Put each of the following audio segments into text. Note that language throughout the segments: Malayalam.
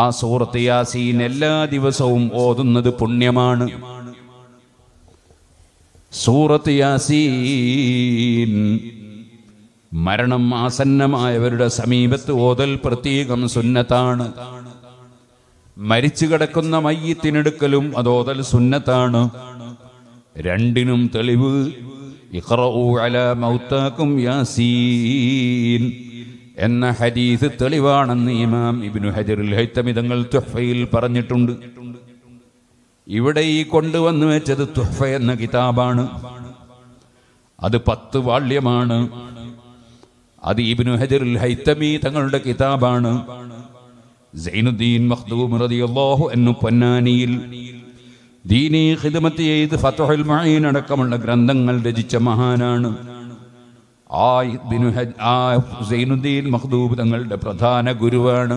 ആ സൂറത്ത് യാസീൻ എല്ലാ ദിവസവും ഓതുന്നത് പുണ്യമാണ് സൂറത്ത് യാസീൻ മരണം ആസന്നമായവരുടെ സമീപത്ത് ഓതൽ പ്രത്യേകം സുന്നത്താണ് മരിച്ചു കിടക്കുന്ന മയ്യത്തിനെടുക്കലും അത് ഓതൽ സുന്നത്താണ് രണ്ടിനും തെളിവ് ഇഖറൂ അല മൗത്താക്കും യാസീൻ എന്ന ഹദീസ് തെളിവാണെന്ന് ഇമാം ഇബിനു ഹജറുൽ ഹൈത്തമിതങ്ങൾ തുഹഫയിൽ പറഞ്ഞിട്ടുണ്ട് ഇവിടെ ഈ കൊണ്ടുവന്നു വെച്ചത് തുഹഫ എന്ന കിതാബാണ് അത് പത്ത് വാള്യമാണ് അത് ഇബിനു ഹജറുൽ ഹൈത്തമി തങ്ങളുടെ കിതാബാണ് സൈനുദ്ദീൻ മഖ്ദൂം റളിയല്ലാഹു അൻഹു പൊന്നാനിയിൽ ദീനീ ഖിദ്മത്ത് ചെയ്ത് ഫത്ഹുൽ മഈൻ അടക്കമുള്ള ഗ്രന്ഥങ്ങൾ രചിച്ച മഹാനാണ് ആയിദ്ദിനുദ്ദീൻ മഹ്ദൂബ് തങ്ങളുടെ പ്രധാന ഗുരുവാണ്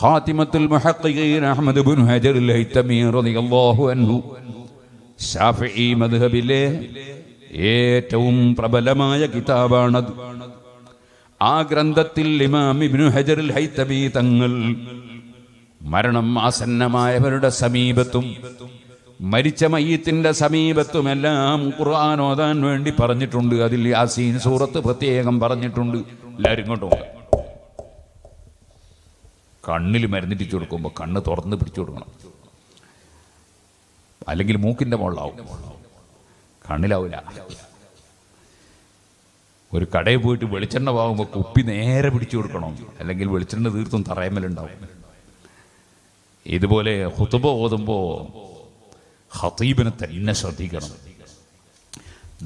ഖാത്തിമത്തുൽ മുഹഖീൻ അഹ്മദ് ബിൻ ഹജർ ലൈത്തമീ റളിയല്ലാഹു അൻഹു ഷാഫിഈ മദ്ഹബിലെ ഏറ്റവും പ്രബലമായ കിതാബാണത് ആ ഗ്രന്ഥത്തിൽ ഇമാം ഇബ്നു ഹജറുൽ ഹൈത്തബി തങ്ങൾ മരണം ആസന്നമായവരുടെ സമീപത്തും മരിച്ച മയ്യത്തിൻ്റെ സമീപത്തുമെല്ലാം ഖുർആൻ ഓതാൻ വേണ്ടി പറഞ്ഞിട്ടുണ്ട് അതിൽ യാസീൻ സൂറത്ത് പ്രത്യേകം പറഞ്ഞിട്ടുണ്ട് എല്ലാവരും ഇങ്ങോട്ട് കണ്ണിൽ മരുന്നിട്ടിച്ചു കൊടുക്കുമ്പോൾ കണ്ണ് തുറന്ന് പിടിച്ചു കൊടുക്കണം അല്ലെങ്കിൽ മൂക്കിൻ്റെ മുകളിലാവും കണ്ണിലാവില്ല ഒരു കടയിൽ പോയിട്ട് വെളിച്ചെണ്ണ പോകുമ്പോൾ കുപ്പി നേരെ പിടിച്ചു കൊടുക്കണം അല്ലെങ്കിൽ വെളിച്ചെണ്ണ തീർത്തും തറയമ്മലുണ്ടാവും ഇതുപോലെ ഹുതുബ ഓതുമ്പോൾ ഹത്തീബിനെ തന്നെ ശ്രദ്ധിക്കണം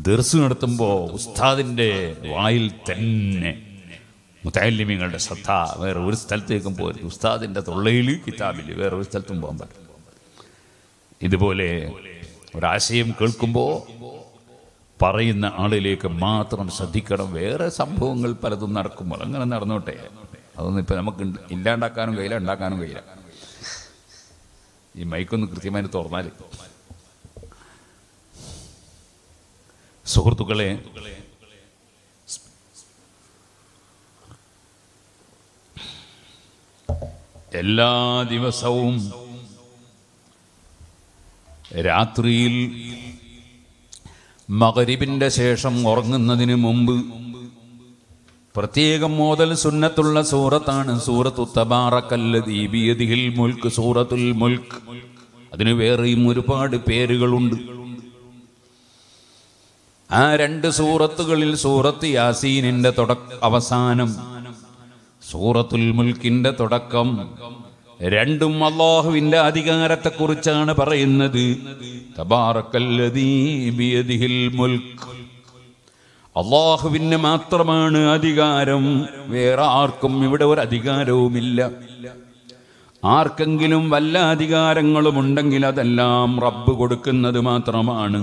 ദർസ് നടത്തുമ്പോൾ ഉസ്താദിൻ്റെ വായിൽ തന്നെ മുത്താലിമിങ്ങളുടെ ശ്രദ്ധ വേറെ ഒരു സ്ഥലത്തേക്കും പോകരുത് ഉസ്താദിൻ്റെ തൊള്ളയിൽ കിതാബിൽ വേറെ ഒരു സ്ഥലത്തും പോകാൻ പറ്റും ഇതുപോലെ ഒരാശയം കേൾക്കുമ്പോൾ പറയുന്ന ആളിലേക്ക് മാത്രം ശ്രദ്ധിക്കണം വേറെ സംഭവങ്ങൾ പലതും നടക്കുമ്പോൾ അങ്ങനെ നടന്നോട്ടെ അതൊന്നും ഇപ്പം നമുക്ക് ഇല്ലാണ്ടാക്കാനും കഴിയില്ല ഉണ്ടാക്കാനും കഴിയില്ല ഈ മൈക്കൊന്ന് കൃത്യമായിട്ട് തുറന്നാൽ സുഹൃത്തുക്കളെ എല്ലാ ദിവസവും രാത്രിയിൽ മകരിബിൻ്റെ ശേഷം ഉറങ്ങുന്നതിന് മുമ്പ് പ്രത്യേകം മോതൽ സുന്നത്തുള്ള സൂറത്താണ് സൂറത്തു തബാറക്കല്ല ദീപിയതിൽ മുൽക്ക് സൂറത്തുൽ മുൽക്ക് അതിന് വേറെയും ഒരുപാട് പേരുകളുണ്ട് ആ രണ്ട് സൂറത്തുകളിൽ സൂറത്ത് യാസീനിന്റെ തുടക്ക അവസാനം സൂറത്തുൽ മുൽക്കിന്റെ തുടക്കം രണ്ടും അള്ളാഹുവിന്റെ അധികാരത്തെക്കുറിച്ചാണ് പറയുന്നത് അള്ളാഹുവിന് മാത്രമാണ് അധികാരം വേറെ ആർക്കും ഇവിടെ ഒരു അധികാരവുമില്ല ആർക്കെങ്കിലും വല്ല അധികാരങ്ങളും ഉണ്ടെങ്കിൽ അതെല്ലാം റബ്ബ് കൊടുക്കുന്നത് മാത്രമാണ്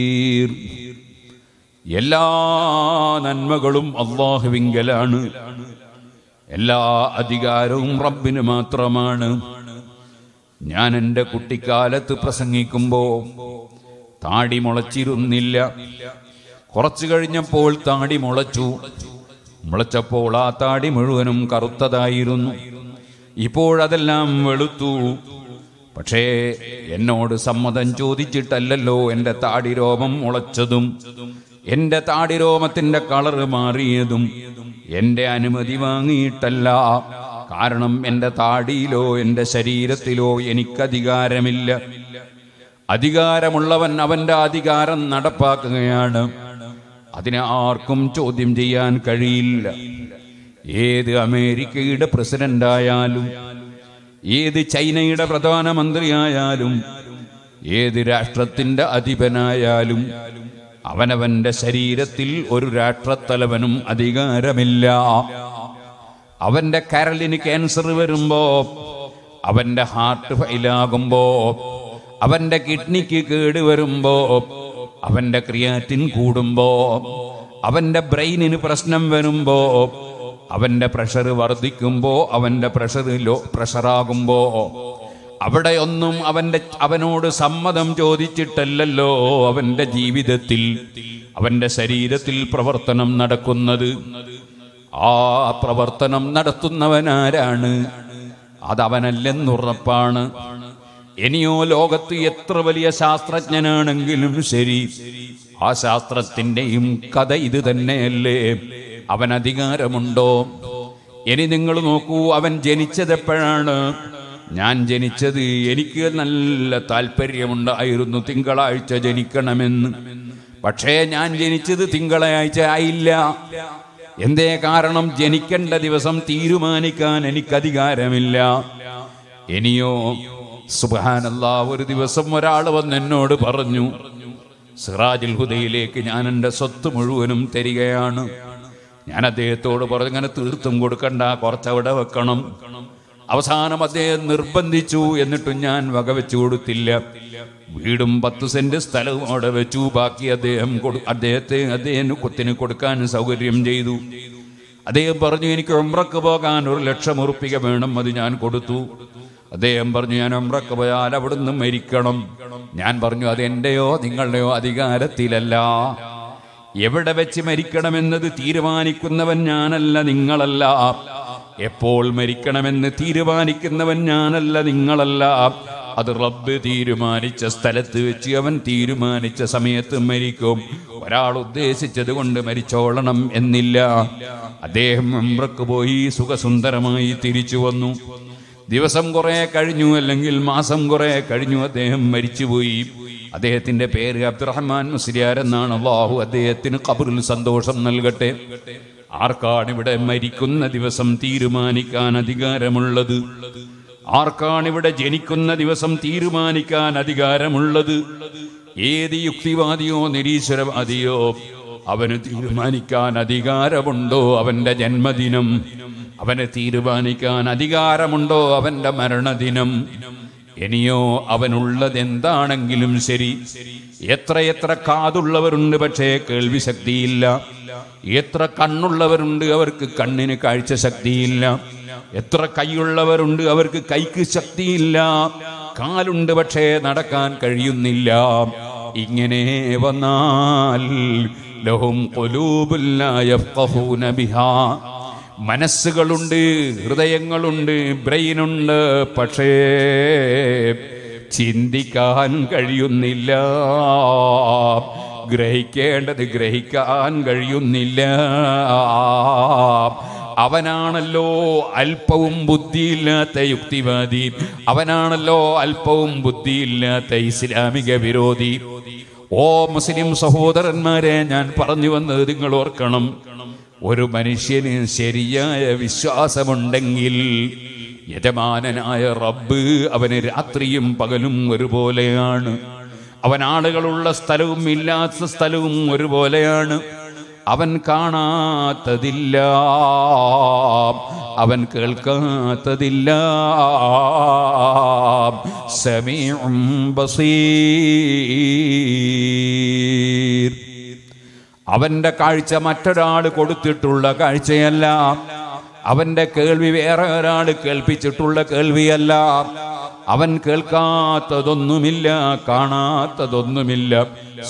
എല്ലാ നന്മകളും അള്ളാഹുവിങ്കലാണ് എല്ലാ അധികാരവും റബ്ബിന് മാത്രമാണ് ഞാൻ എൻ്റെ കുട്ടിക്കാലത്ത് പ്രസംഗിക്കുമ്പോൾ താടി മുളച്ചിരുന്നില്ല കുറച്ചു കഴിഞ്ഞപ്പോൾ താടി മുളച്ചു മുളച്ചപ്പോൾ ആ താടി മുഴുവനും കറുത്തതായിരുന്നു ഇപ്പോഴതെല്ലാം വെളുത്തു പക്ഷേ എന്നോട് സമ്മതം ചോദിച്ചിട്ടല്ലല്ലോ എൻ്റെ താടി രോമം മുളച്ചതും എന്റെ താടിരോമത്തിന്റെ കളർ മാറിയതും എന്റെ അനുമതി വാങ്ങിയിട്ടല്ല കാരണം എന്റെ താടിയിലോ എന്റെ ശരീരത്തിലോ എനിക്കധികാരമില്ല അധികാരമുള്ളവൻ അവന്റെ അധികാരം നടപ്പാക്കുകയാണ് അതിനെ ആർക്കും ചോദ്യം ചെയ്യാൻ കഴിയില്ല ഏത് അമേരിക്കയുടെ പ്രസിഡന്റായാലും ഏത് ചൈനയുടെ പ്രധാനമന്ത്രിയായാലും ഏത് രാഷ്ട്രത്തിന്റെ അധിപനായാലും അവനവന്റെ ശരീരത്തിൽ ഒരു രാഷ്ട്രത്തലവനും അധികാരമില്ല അവന്റെ കരളിന് ക്യാൻസർ വരുമ്പോ അവന്റെ ഹാർട്ട് ഫെയിലാകുമ്പോ അവന്റെ കിഡ്നിക്ക് കേട് വരുമ്പോ അവന്റെ ക്രിയാറ്റിൻ കൂടുമ്പോ അവന്റെ ബ്രെയിനിന് പ്രശ്നം വരുമ്പോ അവന്റെ പ്രഷർ വർദ്ധിക്കുമ്പോ അവന്റെ പ്രഷർ ലോ പ്രഷറാകുമ്പോ അവിടെയൊന്നും അവൻ്റെ അവനോട് സമ്മതം ചോദിച്ചിട്ടല്ലല്ലോ അവൻ്റെ ജീവിതത്തിൽ അവൻ്റെ ശരീരത്തിൽ പ്രവർത്തനം നടക്കുന്നത് ആ പ്രവർത്തനം നടത്തുന്നവനാരാണ് അതവനല്ലെന്നുറപ്പാണ് ഇനിയോ ലോകത്ത് എത്ര വലിയ ശാസ്ത്രജ്ഞനാണെങ്കിലും ശരി ആ ശാസ്ത്രത്തിൻ്റെയും കഥ ഇത് തന്നെയല്ലേ അവൻ അധികാരമുണ്ടോ ഇനി നിങ്ങൾ നോക്കൂ അവൻ ജനിച്ചതെപ്പോഴാണ് ഞാൻ ജനിച്ചത് എനിക്ക് നല്ല താല്പര്യമുണ്ടായിരുന്നു തിങ്കളാഴ്ച ജനിക്കണമെന്ന് പക്ഷേ ഞാൻ ജനിച്ചത് തിങ്കളാഴ്ച ആയില്ല എന്തേ കാരണം ജനിക്കേണ്ട ദിവസം തീരുമാനിക്കാൻ എനിക്ക് അധികാരമില്ല ഇനിയോ സുബാനല്ല ഒരു ദിവസം ഒരാൾ വന്ന് എന്നോട് പറഞ്ഞു സിറാജുൽ ഹുദയിലേക്ക് ഞാൻ എൻ്റെ സ്വത്ത് മുഴുവനും തരികയാണ് ഞാൻ അദ്ദേഹത്തോട് പറഞ്ഞു അങ്ങനെ തീർത്തും കൊടുക്കണ്ട കുറച്ചവിടെ വെക്കണം അവസാനം അദ്ദേഹം നിർബന്ധിച്ചു എന്നിട്ടും ഞാൻ വകവെച്ചു കൊടുത്തില്ല വീടും പത്ത് സെന്റ് സ്ഥലവും അവിടെ വെച്ചു ബാക്കി അദ്ദേഹം അദ്ദേഹത്തെ അദ്ദേഹം കുത്തിന് കൊടുക്കാൻ സൗകര്യം ചെയ്തു അദ്ദേഹം പറഞ്ഞു എനിക്ക് ഒമ്രക്ക് പോകാൻ ഒരു ലക്ഷം ഉറപ്പിക വേണം അത് ഞാൻ കൊടുത്തു അദ്ദേഹം പറഞ്ഞു ഞാൻ ഒമ്രക്ക് പോയാൽ അവിടുന്ന് മരിക്കണം ഞാൻ പറഞ്ഞു അത് എന്റെയോ നിങ്ങളുടെയോ അധികാരത്തിലല്ല എവിടെ വെച്ച് മരിക്കണമെന്നത് തീരുമാനിക്കുന്നവൻ ഞാനല്ല നിങ്ങളല്ല എപ്പോൾ മരിക്കണമെന്ന് തീരുമാനിക്കുന്നവൻ ഞാനല്ല നിങ്ങളല്ല അത് റബ്ബ് തീരുമാനിച്ച സ്ഥലത്ത് വെച്ച് അവൻ തീരുമാനിച്ച സമയത്ത് മരിക്കും ഒരാൾ ഉദ്ദേശിച്ചത് കൊണ്ട് മരിച്ചോളണം എന്നില്ല അദ്ദേഹം എംബ്രക്ക് പോയി സുഖസുന്ദരമായി തിരിച്ചു വന്നു ദിവസം കുറേ കഴിഞ്ഞു അല്ലെങ്കിൽ മാസം കുറേ കഴിഞ്ഞു അദ്ദേഹം മരിച്ചുപോയി അദ്ദേഹത്തിന്റെ പേര് അബ്ദുറഹ്മാൻ മുസ്ലിയാർ എന്നാണ് അള്ളാഹു അദ്ദേഹത്തിന് കബറിൽ സന്തോഷം നൽകട്ടെ ആർക്കാണിവിടെ മരിക്കുന്ന ദിവസം തീരുമാനിക്കാൻ അധികാരമുള്ളത് ആർക്കാണിവിടെ ജനിക്കുന്ന ദിവസം തീരുമാനിക്കാൻ അധികാരമുള്ളത് ഏത് യുക്തിവാദിയോ നിരീശ്വരവാദിയോ അവന് തീരുമാനിക്കാൻ അധികാരമുണ്ടോ അവന്റെ ജന്മദിനം അവനെ തീരുമാനിക്കാൻ അധികാരമുണ്ടോ അവന്റെ മരണദിനം ഇനിയോ അവനുള്ളതെന്താണെങ്കിലും ശരി എത്രയെത്ര കാതുള്ളവരുണ്ട് പക്ഷേ കേൾവി ശക്തിയില്ല എത്ര കണ്ണുള്ളവരുണ്ട് അവർക്ക് കണ്ണിന് കാഴ്ച ശക്തിയില്ല എത്ര കൈയുള്ളവരുണ്ട് അവർക്ക് കൈക്ക് ശക്തിയില്ല കാലുണ്ട് പക്ഷേ നടക്കാൻ കഴിയുന്നില്ല ഇങ്ങനെ വന്നാൽ ലഹും മനസ്സുകളുണ്ട് ഹൃദയങ്ങളുണ്ട് ബ്രെയിനുണ്ട് പക്ഷേ ചിന്തിക്കാൻ കഴിയുന്നില്ല ഗ്രഹിക്കേണ്ടത് ഗ്രഹിക്കാൻ കഴിയുന്നില്ല അവനാണല്ലോ അല്പവും ബുദ്ധിയില്ലാത്ത യുക്തിവാദി അവനാണല്ലോ അല്പവും ബുദ്ധിയില്ലാത്ത ഇസ്ലാമിക വിരോധി ഓ മുസ്ലിം സഹോദരന്മാരെ ഞാൻ പറഞ്ഞു വന്നത് നിങ്ങൾ ഓർക്കണം ഒരു മനുഷ്യന് ശരിയായ വിശ്വാസമുണ്ടെങ്കിൽ യജമാനായ റബ്ബ് അവന് രാത്രിയും പകലും ഒരുപോലെയാണ് അവൻ ആളുകളുള്ള സ്ഥലവും ഇല്ലാത്ത സ്ഥലവും ഒരുപോലെയാണ് അവൻ കാണാത്തതില്ല അവൻ കേൾക്കാത്തതില്ല സമീഉം ബസീർ അവന്റെ കാഴ്ച മറ്റൊരാൾ കൊടുത്തിട്ടുള്ള കാഴ്ചയല്ല അവന്റെ കേൾവി വേറെ ഒരാൾ കേൾപ്പിച്ചിട്ടുള്ള കേൾവിയല്ല അവൻ കേൾക്കാത്തതൊന്നുമില്ല കാണാത്തതൊന്നുമില്ല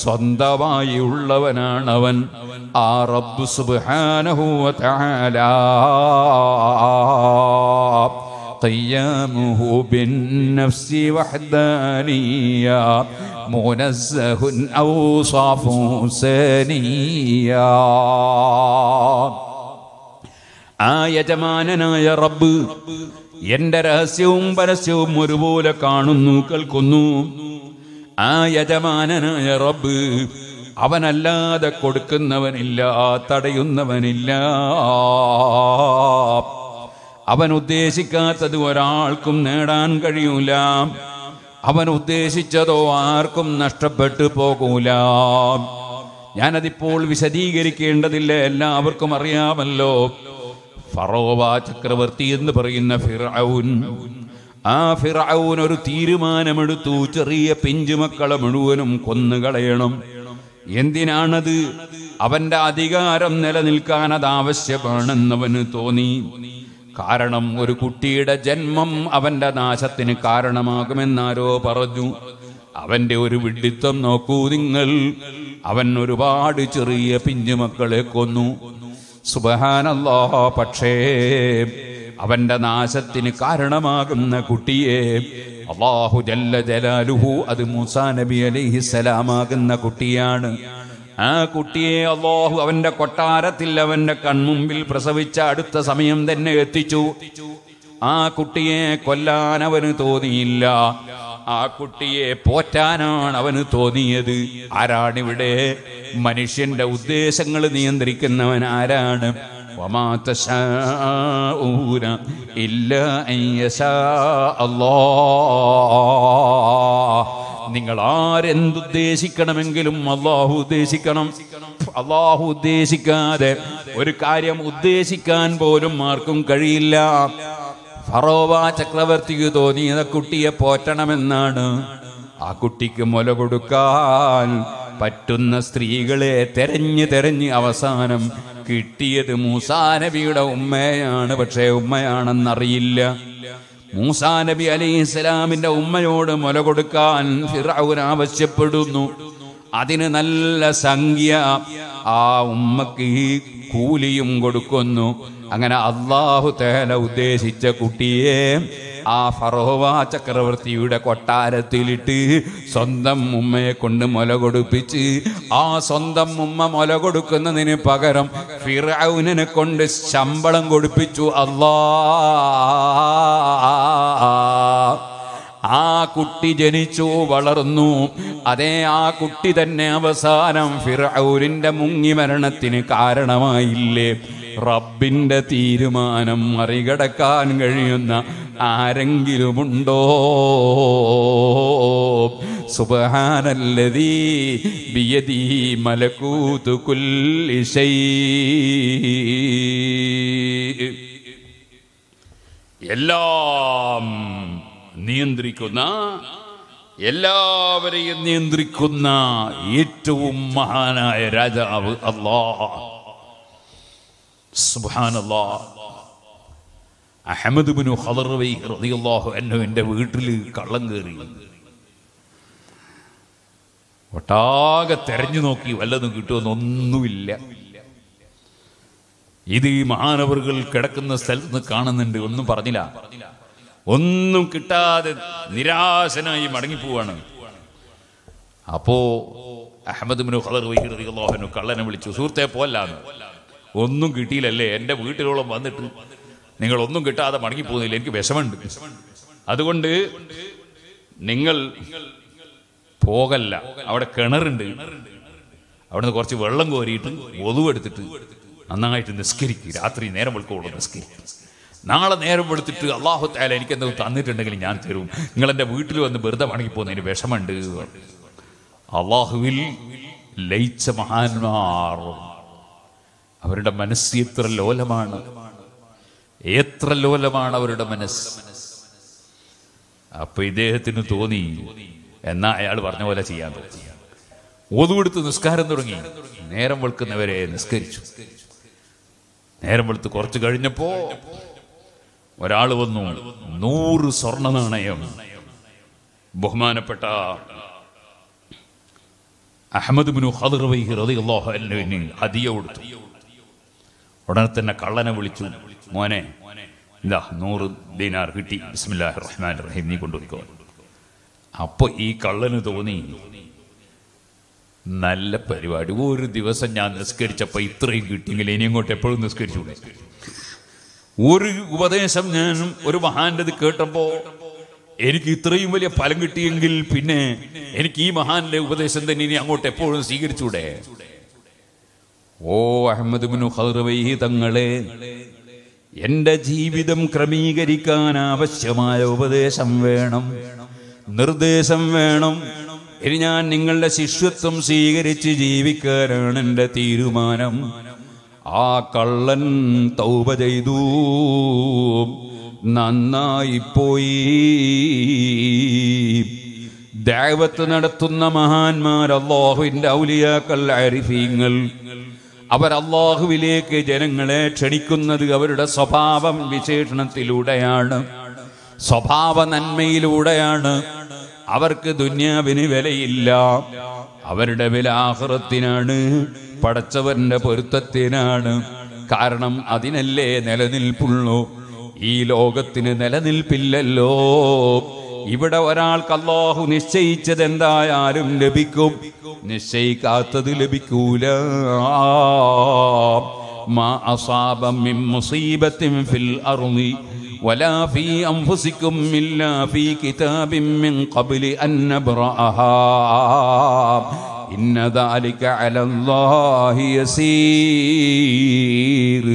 സ്വന്തമായി ഉള്ളവനാണ് അവൻ ആ റബ്ബു സുബാനഹൂവ قيامه بالنفس وحدانية منزه أوصاف سنية ആ യജമാനനായ റബ്ബ് എന്റെ രഹസ്യവും പരസ്യവും ഒരുപോലെ കാണുന്നു കേൾക്കുന്നു ആ യജമാനനായ റബ്ബ് അവനല്ലാതെ കൊടുക്കുന്നവനില്ല തടയുന്നവനില്ല അവൻ ഉദ്ദേശിക്കാത്തത് ഒരാൾക്കും നേടാൻ കഴിയൂല അവൻ ഉദ്ദേശിച്ചതോ ആർക്കും നഷ്ടപ്പെട്ടു പോകൂല ഞാനതിപ്പോൾ വിശദീകരിക്കേണ്ടതില്ല എല്ലാവർക്കും അറിയാമല്ലോ ഫറോവ ചക്രവർത്തി എന്ന് പറയുന്ന ഫിറൌൻ ആ ഫിറൌൻ ഒരു തീരുമാനമെടുത്തു ചെറിയ പിഞ്ചുമക്കളെ മുഴുവനും കൊന്നുകളയണം എന്തിനാണത് അവന്റെ അധികാരം നിലനിൽക്കാൻ അത് ആവശ്യമാണെന്നവന് തോന്നി കാരണം ഒരു കുട്ടിയുടെ ജന്മം അവന്റെ നാശത്തിന് കാരണമാകുമെന്നാരോ പറഞ്ഞു അവന്റെ ഒരു വിഡിത്തം നോക്കൂ നിങ്ങൾ അവൻ ഒരുപാട് ചെറിയ പിഞ്ചുമക്കളെ കൊന്നു സുബഹാനല്ലോ പക്ഷേ അവന്റെ നാശത്തിന് കാരണമാകുന്ന കുട്ടിയെ അള്ളാഹു ജല്ല ജലാലുഹു അത് മൂസാ നബി അലൈഹി ആകുന്ന കുട്ടിയാണ് ആ കുട്ടിയെ അള്ളാഹു അവന്റെ കൊട്ടാരത്തിൽ അവന്റെ കൺമുമ്പിൽ പ്രസവിച്ച അടുത്ത സമയം തന്നെ എത്തിച്ചു ആ കുട്ടിയെ കൊല്ലാൻ അവന് തോന്നിയില്ല ആ കുട്ടിയെ പോറ്റാനാണ് അവന് തോന്നിയത് ആരാണിവിടെ മനുഷ്യന്റെ ഉദ്ദേശങ്ങൾ നിയന്ത്രിക്കുന്നവൻ ആരാണ് നിങ്ങൾ ആരെന്തുദ്ദേശിക്കണമെങ്കിലും അള്ളാഹു ഉദ്ദേശിക്കണം അള്ളാഹു ഉദ്ദേശിക്കാതെ ഒരു കാര്യം ഉദ്ദേശിക്കാൻ പോലും ആർക്കും കഴിയില്ല ഫറോവ ചക്രവർത്തിക്ക് തോന്നി ആ കുട്ടിയെ പോറ്റണമെന്നാണ് ആ കുട്ടിക്ക് മുല കൊടുക്കാൻ പറ്റുന്ന സ്ത്രീകളെ തെരഞ്ഞ് തെരഞ്ഞ് അവസാനം കിട്ടിയത് മൂസാനബിയുടെ ഉമ്മയാണ് പക്ഷേ ഉമ്മയാണെന്നറിയില്ല മൂസാനബി അലി ഇസ്ലാമിന്റെ ഉമ്മയോട് മുല കൊടുക്കാൻ ഫിറൌൻ ആവശ്യപ്പെടുന്നു അതിന് നല്ല സംഖ്യ ആ ഉമ്മക്ക് കൂലിയും കൊടുക്കുന്നു അങ്ങനെ അള്ളാഹു തേല ഉദ്ദേശിച്ച കുട്ടിയെ ആ ഫറോവ ചക്രവർത്തിയുടെ കൊട്ടാരത്തിലിട്ട് സ്വന്തം ഉമ്മയെ കൊണ്ട് മുല കൊടുപ്പിച്ച് ആ സ്വന്തം ഉമ്മ മുല കൊടുക്കുന്നതിന് പകരം ഫിറൌനെ കൊണ്ട് ശമ്പളം കൊടുപ്പിച്ചു അള്ളാ ആ കുട്ടി ജനിച്ചു വളർന്നു അതേ ആ കുട്ടി തന്നെ അവസാനം ഫിറൌരിൻ്റെ മുങ്ങി മരണത്തിന് കാരണമായില്ലേ റബ്ബിന്റെ തീരുമാനം മറികടക്കാൻ കഴിയുന്ന ആരെങ്കിലുമുണ്ടോ സുബഹാനല്ലതീ ബിയദീ മലക്കൂതു കുല്ലി എല്ലാം നിയന്ത്രിക്കുന്ന എല്ലാവരെയും നിയന്ത്രിക്കുന്ന ഏറ്റവും മഹാനായ രാജാവ് അള്ളാഹ് സുബാനല്ലാ അഹമ്മദ് ബിനു ഹലർവൈ ഹൃദയല്ലാഹു എന്നുവിൻ്റെ വീട്ടിൽ കള്ളം കയറി ഒട്ടാകെ തെരഞ്ഞു നോക്കി വല്ലതും കിട്ടുമെന്നൊന്നുമില്ല ഇത് ഈ മഹാനവറുകൾ കിടക്കുന്ന സ്ഥലത്ത് കാണുന്നുണ്ട് ഒന്നും പറഞ്ഞില്ല ഒന്നും കിട്ടാതെ നിരാശനായി മടങ്ങിപ്പോവാണ് അപ്പോ അഹമ്മദ് ബിനു ഹലർ വൈഹിറിയാഹുനു കള്ളനെ വിളിച്ചു സുഹൃത്തെ പോല്ലാന്ന് ഒന്നും കിട്ടിയില്ലല്ലേ എൻ്റെ വീട്ടിലോളം വന്നിട്ട് നിങ്ങൾ ഒന്നും കിട്ടാതെ മടങ്ങിപ്പോകുന്നില്ല എനിക്ക് വിഷമുണ്ട് അതുകൊണ്ട് നിങ്ങൾ പോകല്ല അവിടെ കിണറുണ്ട് നിന്ന് കുറച്ച് വെള്ളം കോരിയിട്ട് ഒതുവെടുത്തിട്ട് നന്നായിട്ട് നിസ്കരിക്കുക രാത്രി നേരം വെളുക്കുള്ളൂ നിസ്കരിക്കും നാളെ നേരം വെളുത്തിട്ട് അള്ളാഹു താല എനിക്ക് എന്തെങ്കിലും തന്നിട്ടുണ്ടെങ്കിൽ ഞാൻ തരും നിങ്ങൾ എൻ്റെ വീട്ടിൽ വന്ന് വെറുതെ വണങ്ങിപ്പോകുന്നതിന് വിഷമുണ്ട് അള്ളാഹുവിൽ ലയിച്ച മഹാന്മാർ അവരുടെ മനസ്സ് എത്ര ലോലമാണ് എത്ര ലോലമാണ് അവരുടെ മനസ്സ് അപ്പൊ ഇദ്ദേഹത്തിന് തോന്നി എന്നാ അയാൾ പറഞ്ഞ പോലെ ചെയ്യാൻ പറ്റി ഓതുകൊടുത്ത് നിസ്കാരം തുടങ്ങി നേരം വെളുക്കുന്നവരെ നിസ്കരിച്ചു നേരം വെളുത്ത് കുറച്ച് കഴിഞ്ഞപ്പോ ഒരാൾ വന്നു നൂറ് സ്വർണ്ണ നാണയം ബഹുമാനപ്പെട്ട അഹമ്മദ് ബിനു ഹദർവൈഹി റതി അള്ളാഹു അല്ലുവിന് ഹദിയ കൊടുത്തു ഉടനെ തന്നെ കള്ളനെ വിളിച്ചു മോനെ ഇതാ നൂറ് ദിനാർ കിട്ടി ബിസ്മില്ലാഹി റഹ്മാൻ റഹീം നീ കൊണ്ടുപോയിക്കോ അപ്പോൾ ഈ കള്ളന് തോന്നി നല്ല പരിപാടി ഒരു ദിവസം ഞാൻ നിസ്കരിച്ചപ്പോൾ ഇത്രയും കിട്ടിയെങ്കിൽ ഇനി ഇങ്ങോട്ട് എപ്പോഴും നിസ്കരിച്ചു ഒരു ഉപദേശം ഞാൻ ഒരു മഹാന്റെ കേട്ടപ്പോൾ എനിക്ക് ഇത്രയും വലിയ ഫലം കിട്ടിയെങ്കിൽ പിന്നെ എനിക്ക് ഈ മഹാന്റെ ഉപദേശം തന്നെ ഇനി അങ്ങോട്ട് എപ്പോഴും സ്വീകരിച്ചൂടെ ഓ അഹമ്മദ് ബിനു ഹർവൈഹി തങ്ങളെ എന്റെ ജീവിതം ക്രമീകരിക്കാൻ ആവശ്യമായ ഉപദേശം വേണം നിർദ്ദേശം വേണം ഇനി ഞാൻ നിങ്ങളുടെ ശിഷ്യത്വം സ്വീകരിച്ച് ജീവിക്കാനാണ് എന്റെ തീരുമാനം ആ കള്ളൻ തൗപ ചെയ്തു നന്നായി പോയി ദേവത്ത് നടത്തുന്ന മഹാന്മാരല്ലോഹുവിന്റെ ഔലിയാക്കൽ അരിഫീങ്ങൾ അവർ അള്ളാഹുവിലേക്ക് ജനങ്ങളെ ക്ഷണിക്കുന്നത് അവരുടെ സ്വഭാവം വിശേഷണത്തിലൂടെയാണ് സ്വഭാവ നന്മയിലൂടെയാണ് അവർക്ക് ദുന്യാവിന് വിലയില്ല അവരുടെ വില ആഹൃത്തിനാണ് പടച്ചവന്റെ പൊരുത്തത്തിനാണ് കാരണം അതിനല്ലേ നിലനിൽപ്പുള്ളൂ ഈ ലോകത്തിന് നിലനിൽപ്പില്ലല്ലോ ഇവിടെ ഒരാൾക്ക് അള്ളാഹു നിശ്ചയിച്ചത് എന്തായാലും ലഭിക്കും നിശ്ചയിക്കാത്തത് ലഭിക്കൂല ما أصاب من مصيبة في الأرض ولا في أنفسكم إلا في كتاب من قبل أن نبرأها إن ذلك على الله يسير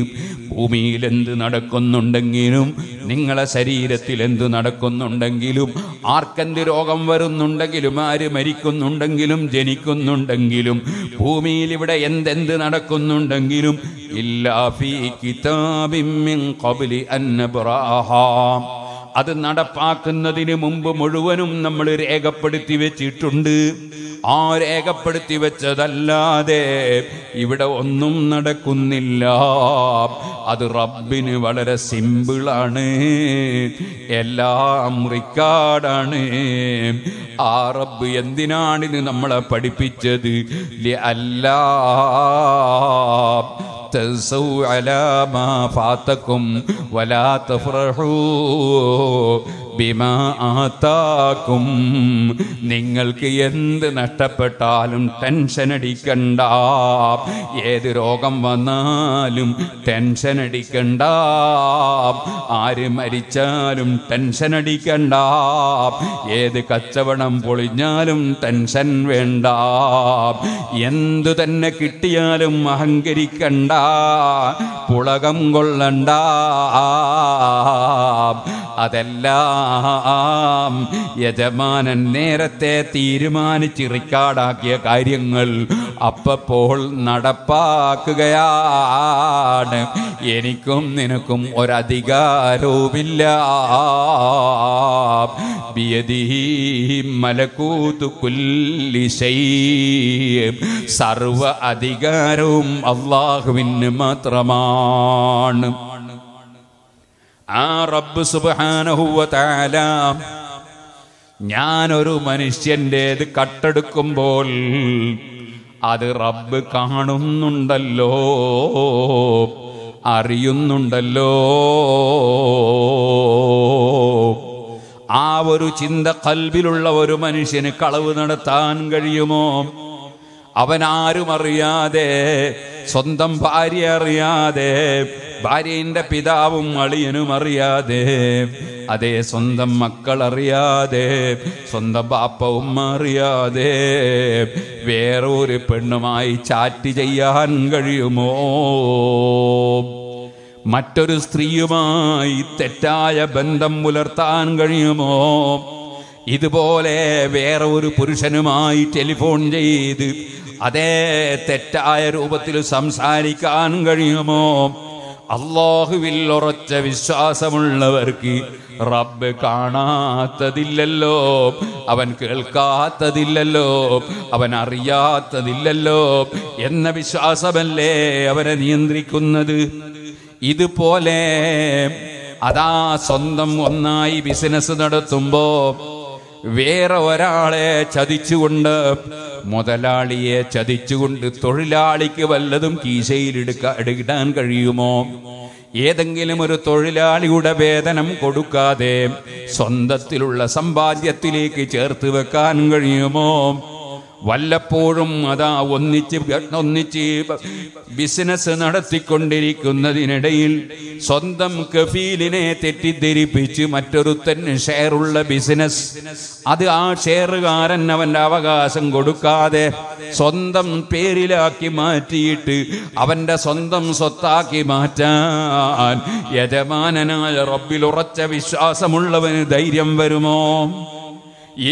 ഭൂമിയിൽ എന്ത് നടക്കുന്നുണ്ടെങ്കിലും നിങ്ങളെ ശരീരത്തിൽ എന്ത് നടക്കുന്നുണ്ടെങ്കിലും ആർക്കെന്ത് രോഗം വരുന്നുണ്ടെങ്കിലും ആര് മരിക്കുന്നുണ്ടെങ്കിലും ജനിക്കുന്നുണ്ടെങ്കിലും ഭൂമിയിൽ ഇവിടെ എന്തെന്ത് നടക്കുന്നുണ്ടെങ്കിലും ഇല്ലാഫി കിതാബിൻ ഖബ്ലി അൻ നബ്റാഹാം അത് നടപ്പാക്കുന്നതിന് മുമ്പ് മുഴുവനും നമ്മൾ രേഖപ്പെടുത്തി വെച്ചിട്ടുണ്ട് ആ രേഖപ്പെടുത്തി വെച്ചതല്ലാതെ ഇവിടെ ഒന്നും നടക്കുന്നില്ല അത് റബ്ബിന് വളരെ സിമ്പിളാണ് എല്ലാം റിക്കാർഡാണ് ആ റബ്ബ് എന്തിനാണിത് നമ്മളെ പഠിപ്പിച്ചത് അല്ല تنسوا على ما فاتكم ولا تفرحوا ബിമാ നിങ്ങൾക്ക് എന്ത് നഷ്ടപ്പെട്ടാലും ടെൻഷൻ അടിക്കണ്ട ഏത് രോഗം വന്നാലും ടെൻഷൻ അടിക്കണ്ട ആര് മരിച്ചാലും ടെൻഷൻ അടിക്കണ്ട ഏത് കച്ചവടം പൊളിഞ്ഞാലും ടെൻഷൻ വേണ്ട എന്തു തന്നെ കിട്ടിയാലും അഹങ്കരിക്കണ്ട പുളകം കൊള്ളണ്ട അതെല്ലാം യജമാനൻ നേരത്തെ തീരുമാനിച്ച് റിക്കാർഡാക്കിയ കാര്യങ്ങൾ അപ്പപ്പോൾ നടപ്പാക്കുകയാണ് എനിക്കും നിനക്കും ഒരധികാരവുമില്ല സർവ അധികാരവും അള്ളാഹുവിന് മാത്രമാണ് ആ റബ്ബ് തആല ഞാൻ ഞാനൊരു മനുഷ്യൻ്റേത് കട്ടെടുക്കുമ്പോൾ അത് റബ്ബ് കാണുന്നുണ്ടല്ലോ അറിയുന്നുണ്ടല്ലോ ആ ഒരു ചിന്ത കൽബിലുള്ള ഒരു മനുഷ്യന് കളവ് നടത്താൻ കഴിയുമോ അവനാരും അറിയാതെ സ്വന്തം ഭാര്യ അറിയാതെ ഭാര്യന്റെ പിതാവും അളിയനും അറിയാതെ അതേ സ്വന്തം മക്കൾ അറിയാതെ സ്വന്തം ബാപ്പവും അറിയാതെ വേറൊരു പെണ്ണുമായി ചാറ്റ് ചെയ്യാൻ കഴിയുമോ മറ്റൊരു സ്ത്രീയുമായി തെറ്റായ ബന്ധം പുലർത്താൻ കഴിയുമോ ഇതുപോലെ വേറെ ഒരു പുരുഷനുമായി ടെലിഫോൺ ചെയ്ത് അതേ തെറ്റായ രൂപത്തിൽ സംസാരിക്കാൻ കഴിയുമോ അള്ളാഹുവിൽ ഉറച്ച വിശ്വാസമുള്ളവർക്ക് റബ്ബ് കാണാത്തതില്ലല്ലോ അവൻ കേൾക്കാത്തതില്ലല്ലോ അവൻ അറിയാത്തതില്ലല്ലോ എന്ന വിശ്വാസമല്ലേ അവനെ നിയന്ത്രിക്കുന്നത് ഇതുപോലെ അതാ സ്വന്തം ഒന്നായി ബിസിനസ് നടത്തുമ്പോൾ വേറെ ഒരാളെ ചതിച്ചുകൊണ്ട് മുതലാളിയെ ചതിച്ചുകൊണ്ട് തൊഴിലാളിക്ക് വല്ലതും കീശയിൽ എടുക്ക എടുക്കാൻ കഴിയുമോ ഏതെങ്കിലും ഒരു തൊഴിലാളിയുടെ വേതനം കൊടുക്കാതെ സ്വന്തത്തിലുള്ള സമ്പാദ്യത്തിലേക്ക് ചേർത്ത് വെക്കാൻ കഴിയുമോ വല്ലപ്പോഴും അതാ ഒന്നിച്ച് ഒന്നിച്ച് ബിസിനസ് നടത്തിക്കൊണ്ടിരിക്കുന്നതിനിടയിൽ സ്വന്തം കഫീലിനെ തെറ്റിദ്ധരിപ്പിച്ച് മറ്റൊരുത്തന് ഷെയറുള്ള ബിസിനസ് അത് ആ ഷെയറുകാരൻ അവൻ്റെ അവകാശം കൊടുക്കാതെ സ്വന്തം പേരിലാക്കി മാറ്റിയിട്ട് അവൻ്റെ സ്വന്തം സ്വത്താക്കി മാറ്റാൻ യജമാനനായ റബ്ബിലുറച്ച വിശ്വാസമുള്ളവന് ധൈര്യം വരുമോ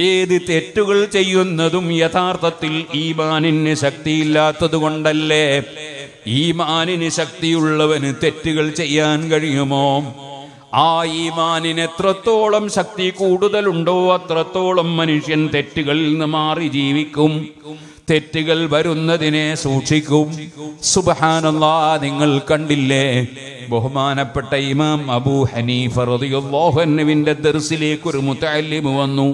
ഏത് തെറ്റുകൾ ചെയ്യുന്നതും യഥാർത്ഥത്തിൽ ഈമാനിന് ശക്തിയില്ലാത്തത് കൊണ്ടല്ലേ ഈമാനിന് ശക്തിയുള്ളവന് തെറ്റുകൾ ചെയ്യാൻ കഴിയുമോ ആ മാനിന് എത്രത്തോളം ശക്തി കൂടുതലുണ്ടോ അത്രത്തോളം മനുഷ്യൻ തെറ്റുകളിൽ നിന്ന് മാറി ജീവിക്കും തെറ്റുകൾ വരുന്നതിനെ സൂക്ഷിക്കും സുബഹാനല്ലാ നിങ്ങൾ കണ്ടില്ലേ ബഹുമാനപ്പെട്ട ഇമാം അബൂ ഹനീഫ റളിയല്ലാഹു അൻഹുവിന്റെ ദർസിലേക്ക് ഒരു മുത്തഅല്ലിം വന്നു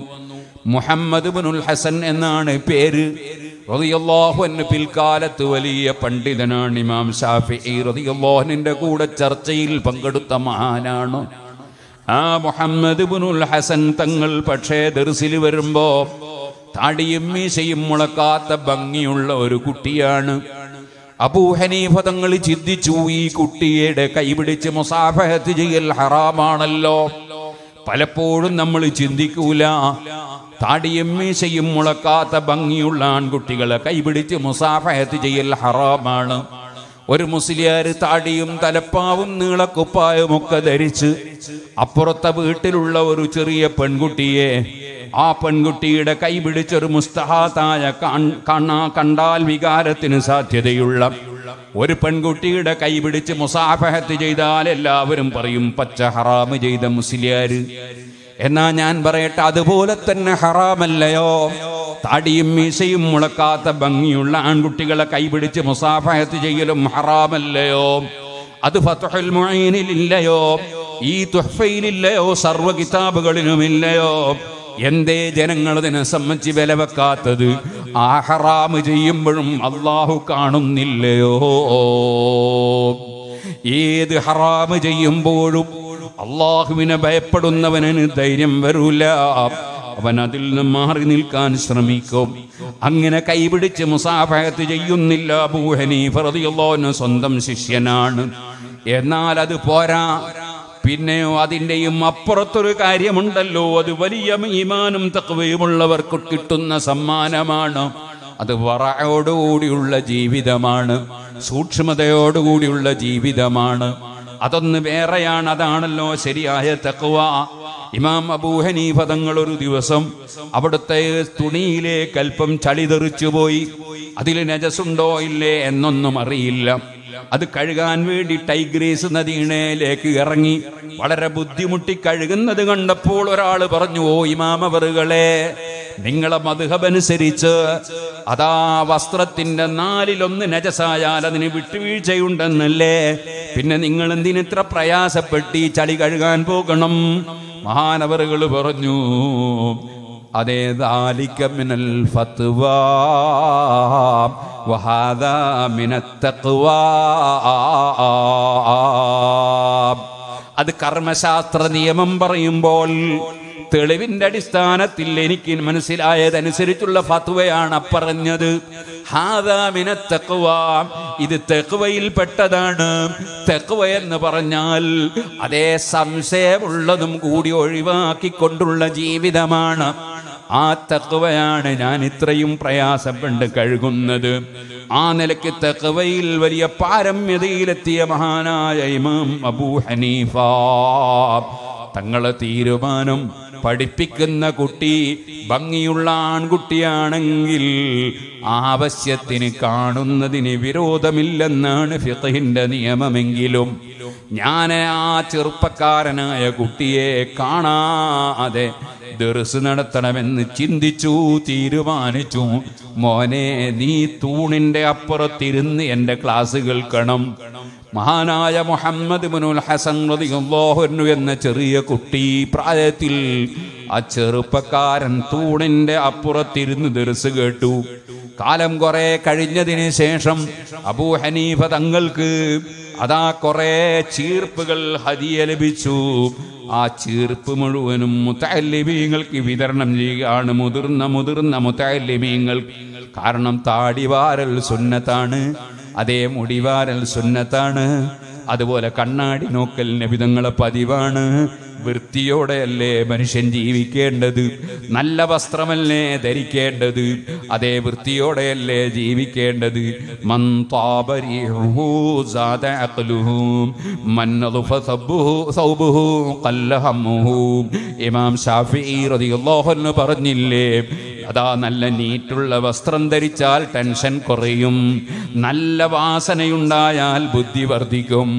മുഹമ്മദ് ബുനുൽ ഹസൻ എന്നാണ് പേര് പിൽക്കാലത്ത് വലിയ പണ്ഡിതനാണ് ഇമാം ഷാഫി റതിയല്ലാഹുവിൻ്റെ കൂടെ ചർച്ചയിൽ പങ്കെടുത്ത മഹാനാണ് ആ മുഹമ്മദ് ബുനുൽ ഹസൻ തങ്ങൾ പക്ഷേ ദർസിൽ വരുമ്പോൾ താടിയും മീശയും മുളക്കാത്ത ഭംഗിയുള്ള ഒരു കുട്ടിയാണ് അബൂഹനീഫ തങ്ങൾ ചിന്തിച്ചു ഈ കുട്ടിയുടെ കൈപിടിച്ച് മുസാഫഹത്ത് ചെയ്യൽ ഹറാമാണല്ലോ പലപ്പോഴും നമ്മൾ ചിന്തിക്കൂല താടിയും മീശയും മുളക്കാത്ത ഭംഗിയുള്ള ആൺകുട്ടികളെ കൈപിടിച്ച് മുസാഫഹത്ത് ചെയ്യൽ ഹറാമാണ് ഒരു മുസ്ലിയാർ താടിയും തലപ്പാവും നീളക്കുപ്പായും ഒക്കെ ധരിച്ച് അപ്പുറത്തെ വീട്ടിലുള്ള ഒരു ചെറിയ പെൺകുട്ടിയെ ആ പെൺകുട്ടിയുടെ കൈപിടിച്ചൊരു മുസ്തഹാത്തായ കണ്ടാൽ വികാരത്തിന് സാധ്യതയുള്ള ഒരു പെൺകുട്ടിയുടെ കൈ പിടിച്ച് മുസാഫഹത്ത് ചെയ്താൽ എല്ലാവരും പറയും പച്ച ഹറാമ് ചെയ്ത മുസ്ലിയാർ എന്നാ ഞാൻ പറയട്ടെ അതുപോലെ തന്നെ ഹറാമല്ലയോ താടിയും മീശയും മുളക്കാത്ത ഭംഗിയുള്ള ആൺകുട്ടികളെ കൈപിടിച്ച് മുസാഫഹത്ത് ചെയ്യലും ഹറാമല്ലയോ അത് ഫത്തുഹുൽ മുഴയിനിലില്ലയോ ഈ തുഹഫയിലില്ലയോ സർവ്വ കിതാബുകളിലുമില്ലയോ എന്തേ ജനങ്ങൾ ഇതിനെ സംബന്ധിച്ച് വില വെക്കാത്തത് ആഹറാമ് ചെയ്യുമ്പോഴും അള്ളാഹു കാണുന്നില്ലയോ ഏത് ഹറാമ് ചെയ്യുമ്പോഴും അള്ളാഹുവിനെ ഭയപ്പെടുന്നവനന് ധൈര്യം വരൂല അവൻ അതിൽ നിന്ന് മാറി നിൽക്കാൻ ശ്രമിക്കും അങ്ങനെ കൈപിടിച്ച് മുസാഫഹത്ത് ചെയ്യുന്നില്ല ബൂഹനി ഫറദിയുള്ളോന് സ്വന്തം ശിഷ്യനാണ് എന്നാൽ അത് പോരാ പിന്നെയോ അതിൻ്റെയും അപ്പുറത്തൊരു കാര്യമുണ്ടല്ലോ അത് വലിയ ഈമാനും തക്കവയുമുള്ളവർക്ക് കിട്ടുന്ന സമ്മാനമാണ് അത് വറയോടുകൂടിയുള്ള ജീവിതമാണ് സൂക്ഷ്മതയോടുകൂടിയുള്ള ജീവിതമാണ് അതൊന്ന് വേറെയാണ് അതാണല്ലോ ശരിയായ തക്കുവ ഇമാം അബൂഹനീഫ തങ്ങൾ ഒരു ദിവസം അവിടുത്തെ തുണിയിലേക്കൽപ്പം അല്പം ചളി അതിൽ നജസുണ്ടോ ഇല്ലേ എന്നൊന്നും അറിയില്ല അത് കഴുകാൻ വേണ്ടി ടൈഗ്രേസ് നദീണയിലേക്ക് ഇറങ്ങി വളരെ ബുദ്ധിമുട്ടി കഴുകുന്നത് കണ്ടപ്പോൾ ഒരാൾ പറഞ്ഞു ഓ ഇമാമവറുകളെ നിങ്ങളെ മധുഹബനുസരിച്ച് അതാ വസ്ത്രത്തിന്റെ നാലിലൊന്ന് നജസായാൽ അതിന് വിട്ടുവീഴ്ചയുണ്ടെന്നല്ലേ പിന്നെ നിങ്ങൾ എന്തിനിത്ര പ്രയാസപ്പെട്ട് ചളി കഴുകാൻ പോകണം മഹാനവറുകൾ പറഞ്ഞു അതേ ദാലിക്കമിനൽ ഫത്വാ വഹാദാ മിനത്തക്വാ അത് കർമ്മശാസ്ത്ര നിയമം പറയുമ്പോൾ തെളിവിന്റെ അടിസ്ഥാനത്തിൽ എനിക്ക് മനസ്സിലായതനുസരിച്ചുള്ള ഫത്വയാണ് പറഞ്ഞത് ഹാദാമിന തെക്കുവ ഇത് പെട്ടതാണ് തെക്കുവ എന്ന് പറഞ്ഞാൽ അതേ സംശയമുള്ളതും കൂടി ഒഴിവാക്കിക്കൊണ്ടുള്ള ജീവിതമാണ് ആ തക്കവയാണ് ഞാൻ ഇത്രയും പ്രയാസപ്പെട്ട് കഴുകുന്നത് ആ നിലയ്ക്ക് തക്കവയിൽ വലിയ പാരമ്യതയിലെത്തിയ മഹാനായ ഇമാം അബൂ ഹനീഫ തങ്ങളെ തീരുമാനം പഠിപ്പിക്കുന്ന കുട്ടി ഭംഗിയുള്ള ആൺകുട്ടിയാണെങ്കിൽ ആവശ്യത്തിന് കാണുന്നതിന് വിരോധമില്ലെന്നാണ് ഫിഖഹിന്റെ നിയമമെങ്കിലും ഞാൻ ആ ചെറുപ്പക്കാരനായ കുട്ടിയെ കാണാതെ ദർസ് നടത്തണമെന്ന് ചിന്തിച്ചു തീരുമാനിച്ചു മോനെ നീ തൂണിന്റെ അപ്പുറത്തിരുന്ന് എൻ്റെ ക്ലാസ് കേൾക്കണം മഹാനായ മുഹമ്മദ് മുനുൽ ഹസൻ റതിയുള്ളോഹുന്നു എന്ന ചെറിയ കുട്ടി പ്രായത്തിൽ ആ ചെറുപ്പക്കാരൻ തൂണിന്റെ അപ്പുറത്തിരുന്ന് ദർസ് കേട്ടു കാലം കുറെ കഴിഞ്ഞതിന് ശേഷം അബൂ ഹനീഫ തങ്ങൾക്ക് അതാ കുറെ ചീർപ്പുകൾ ഹതിയ ലഭിച്ചു ആ ചീർപ്പ് മുഴുവനും മുത്തല്ലിമീങ്ങൾക്ക് വിതരണം ചെയ്യുകയാണ് മുതിർന്ന മുതിർന്ന മുത്തല്ലിമീങ്ങൾ കാരണം താടിവാരൽ സുന്നത്താണ് അതേ മുടിവാരൽ സുന്നത്താണ് അതുപോലെ കണ്ണാടി നോക്കൽ വിധങ്ങളെ പതിവാണ് വൃത്തിയോടെയല്ലേ മനുഷ്യൻ ജീവിക്കേണ്ടത് നല്ല വസ്ത്രമല്ലേ ധരിക്കേണ്ടത് അതേ വൃത്തിയോടെയല്ലേ ജീവിക്കേണ്ടത് ഇമാം പറഞ്ഞില്ലേ അതാ നല്ല നീറ്റുള്ള വസ്ത്രം ധരിച്ചാൽ ടെൻഷൻ കുറയും നല്ല വാസനയുണ്ടായാൽ ബുദ്ധി വർദ്ധിക്കും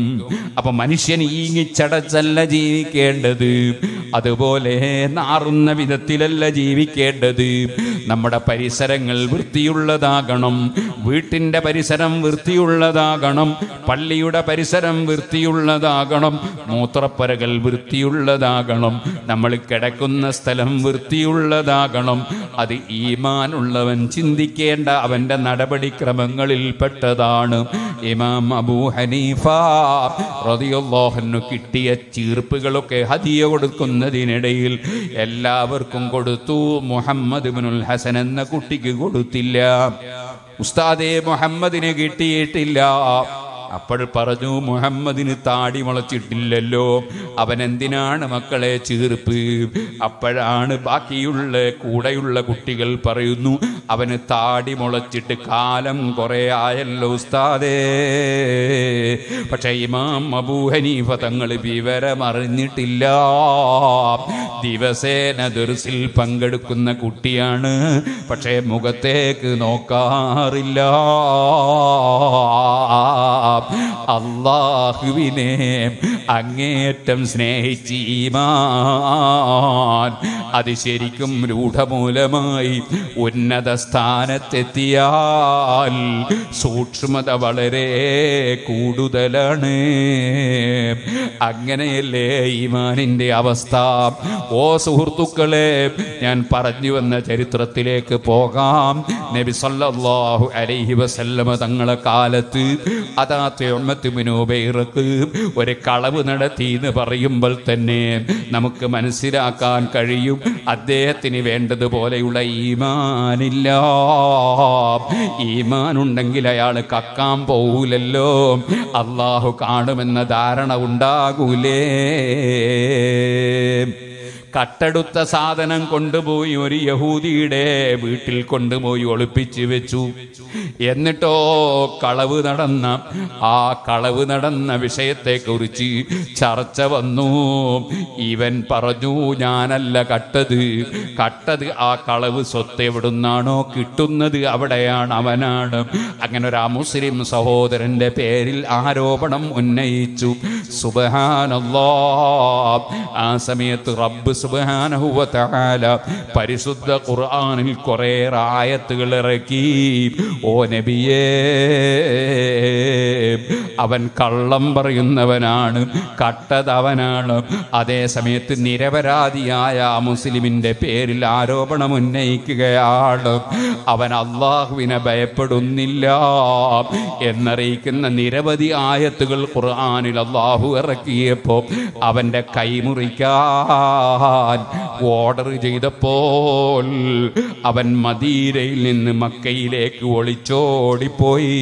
അപ്പൊ മനുഷ്യൻ ഈങ്ങിച്ചടച്ചല്ല ജീവിക്കേണ്ടത് ജീവിക്കേണ്ടത് അതുപോലെ നാറുന്ന വിധത്തിലല്ല ജീവിക്കേണ്ടത് നമ്മുടെ പരിസരങ്ങൾ വൃത്തിയുള്ളതാകണം വീട്ടിൻ്റെ പരിസരം വൃത്തിയുള്ളതാകണം പള്ളിയുടെ പരിസരം വൃത്തിയുള്ളതാകണം മൂത്രപ്പുരകൾ വൃത്തിയുള്ളതാകണം നമ്മൾ കിടക്കുന്ന സ്ഥലം വൃത്തിയുള്ളതാകണം അത് ഈമാനുള്ളവൻ ചിന്തിക്കേണ്ട അവൻ്റെ നടപടിക്രമങ്ങളിൽ പെട്ടതാണ് ഇമാം അബൂ ഹനീഫ റതിയുള്ളോഹനു കിട്ടിയ ചീർപ്പുകളൊക്കെ ഹതിയ കൊടുക്കുന്നതിനിടയിൽ എല്ലാവർക്കും കൊടുത്തു മുഹമ്മദ് ബിനുൽ ഹസൻ എന്ന കുട്ടിക്ക് കൊടുത്തില്ല ഉസ്താദെ മുഹമ്മദിന് കിട്ടിയിട്ടില്ല അപ്പോൾ പറഞ്ഞു മുഹമ്മദിന് താടി മുളച്ചിട്ടില്ലല്ലോ അവൻ എന്തിനാണ് മക്കളെ ചീർപ്പ് അപ്പോഴാണ് ബാക്കിയുള്ള കൂടെയുള്ള കുട്ടികൾ പറയുന്നു അവന് താടി മുളച്ചിട്ട് കാലം കുറെ ആയല്ലോ ഉസ്താദേ പക്ഷേ ഇമാം അബൂഹനീഫ തങ്ങൾ വിവരമറിഞ്ഞിട്ടില്ല ദിവസേന ദുർസിൽ പങ്കെടുക്കുന്ന കുട്ടിയാണ് പക്ഷേ മുഖത്തേക്ക് നോക്കാറില്ല അള്ളാഹുവിനെ അങ്ങേറ്റം സ്നേഹിച്ചീമാൻ അത് ശരിക്കും രൂഢമൂലമായി ഉന്നത സ്ഥാനത്തെത്തിയാൽ സൂക്ഷ്മത വളരെ കൂടുതലാണ് അങ്ങനെയല്ലേ ഈമാനിൻ്റെ അവസ്ഥ ഓ സുഹൃത്തുക്കളെ ഞാൻ പറഞ്ഞു വന്ന ചരിത്രത്തിലേക്ക് പോകാം നബി സല്ലല്ലാഹു അലൈഹി വസല്ലമ തങ്ങളെ കാലത്ത് അതാ ഒരു കളവ് നടത്തി എന്ന് പറയുമ്പോൾ തന്നെ നമുക്ക് മനസ്സിലാക്കാൻ കഴിയും അദ്ദേഹത്തിന് വേണ്ടതുപോലെയുള്ള ഈമാനില്ല ഈമാൻ ഉണ്ടെങ്കിൽ അയാൾ കക്കാൻ പോകൂലല്ലോ അള്ളാഹു കാണുമെന്ന ധാരണ ഉണ്ടാകൂലേ കട്ടെടുത്ത സാധനം കൊണ്ടുപോയി ഒരു യഹൂദിയുടെ വീട്ടിൽ കൊണ്ടുപോയി ഒളിപ്പിച്ച് വെച്ചു എന്നിട്ടോ കളവ് നടന്ന ആ കളവ് നടന്ന വിഷയത്തെക്കുറിച്ച് ചർച്ച വന്നു ഇവൻ പറഞ്ഞു ഞാനല്ല കട്ടത് കട്ടത് ആ കളവ് സ്വത്ത് എവിടുന്നാണോ കിട്ടുന്നത് അവിടെയാണ് അവനാണ് അങ്ങനെ ഒരു മുസ്ലിം സഹോദരന്റെ പേരിൽ ആരോപണം ഉന്നയിച്ചു സുബഹാനല്ലോ ആ സമയത്ത് റബ്ബ് സുബാനഹുവല പരിശുദ്ധ ഖുർആാനിൽ കുറേ റായത്തുകൾ ഇറക്കി ഓ നബിയേ അവൻ കള്ളം പറയുന്നവനാണ് കട്ടതവനാണ് അതേ സമയത്ത് നിരപരാധിയായ മുസ്ലിമിൻ്റെ പേരിൽ ആരോപണം ഉന്നയിക്കുകയാണ് അവൻ അള്ളാഹുവിനെ ഭയപ്പെടുന്നില്ല എന്നറിയിക്കുന്ന നിരവധി ആയത്തുകൾ ഖുർആാനിൽ അള്ളാഹു ഇറക്കിയപ്പോൾ അവൻ്റെ കൈമുറിക്കാ ഖുർആൻ ഓർഡർ ചെയ്തപ്പോൾ അവൻ മദീരയിൽ നിന്ന് മക്കയിലേക്ക് ഒളിച്ചോടിപ്പോയി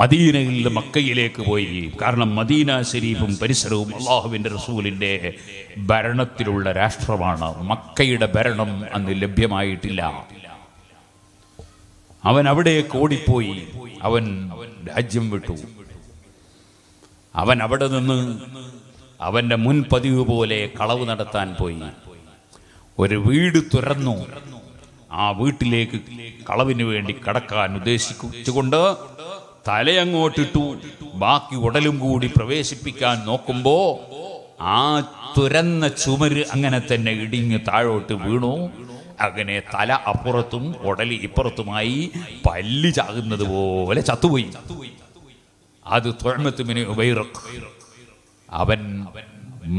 മദീനയിൽ നിന്ന് മക്കയിലേക്ക് പോയി കാരണം മദീന ശരീഫും പരിസരവും അള്ളാഹുവിൻ്റെ റസൂലിൻ്റെ ഭരണത്തിലുള്ള രാഷ്ട്രമാണ് മക്കയുടെ ഭരണം അന്ന് ലഭ്യമായിട്ടില്ല അവൻ അവിടെ കോടിപ്പോയി അവൻ രാജ്യം വിട്ടു അവൻ അവിടെ നിന്ന് അവൻ്റെ മുൻപതിവ് പോലെ കളവ് നടത്താൻ പോയി ഒരു വീട് തുറന്നു ആ വീട്ടിലേക്ക് കളവിന് വേണ്ടി കടക്കാൻ ഉദ്ദേശിച്ചുകൊണ്ട് തലയങ്ങോട്ടിട്ടു ബാക്കി ഉടലും കൂടി പ്രവേശിപ്പിക്കാൻ നോക്കുമ്പോൾ ആ തുരന്ന ചുമര് അങ്ങനെ തന്നെ ഇടിഞ്ഞ് താഴോട്ട് വീണു അങ്ങനെ തല അപ്പുറത്തും ഉടൽ ഇപ്പുറത്തുമായി പല്ലി ചാകുന്നത് പോലെ ചത്തുപോയി ചത്തുപോയി അത് മിനി ഉപൈറക്ക് അവൻ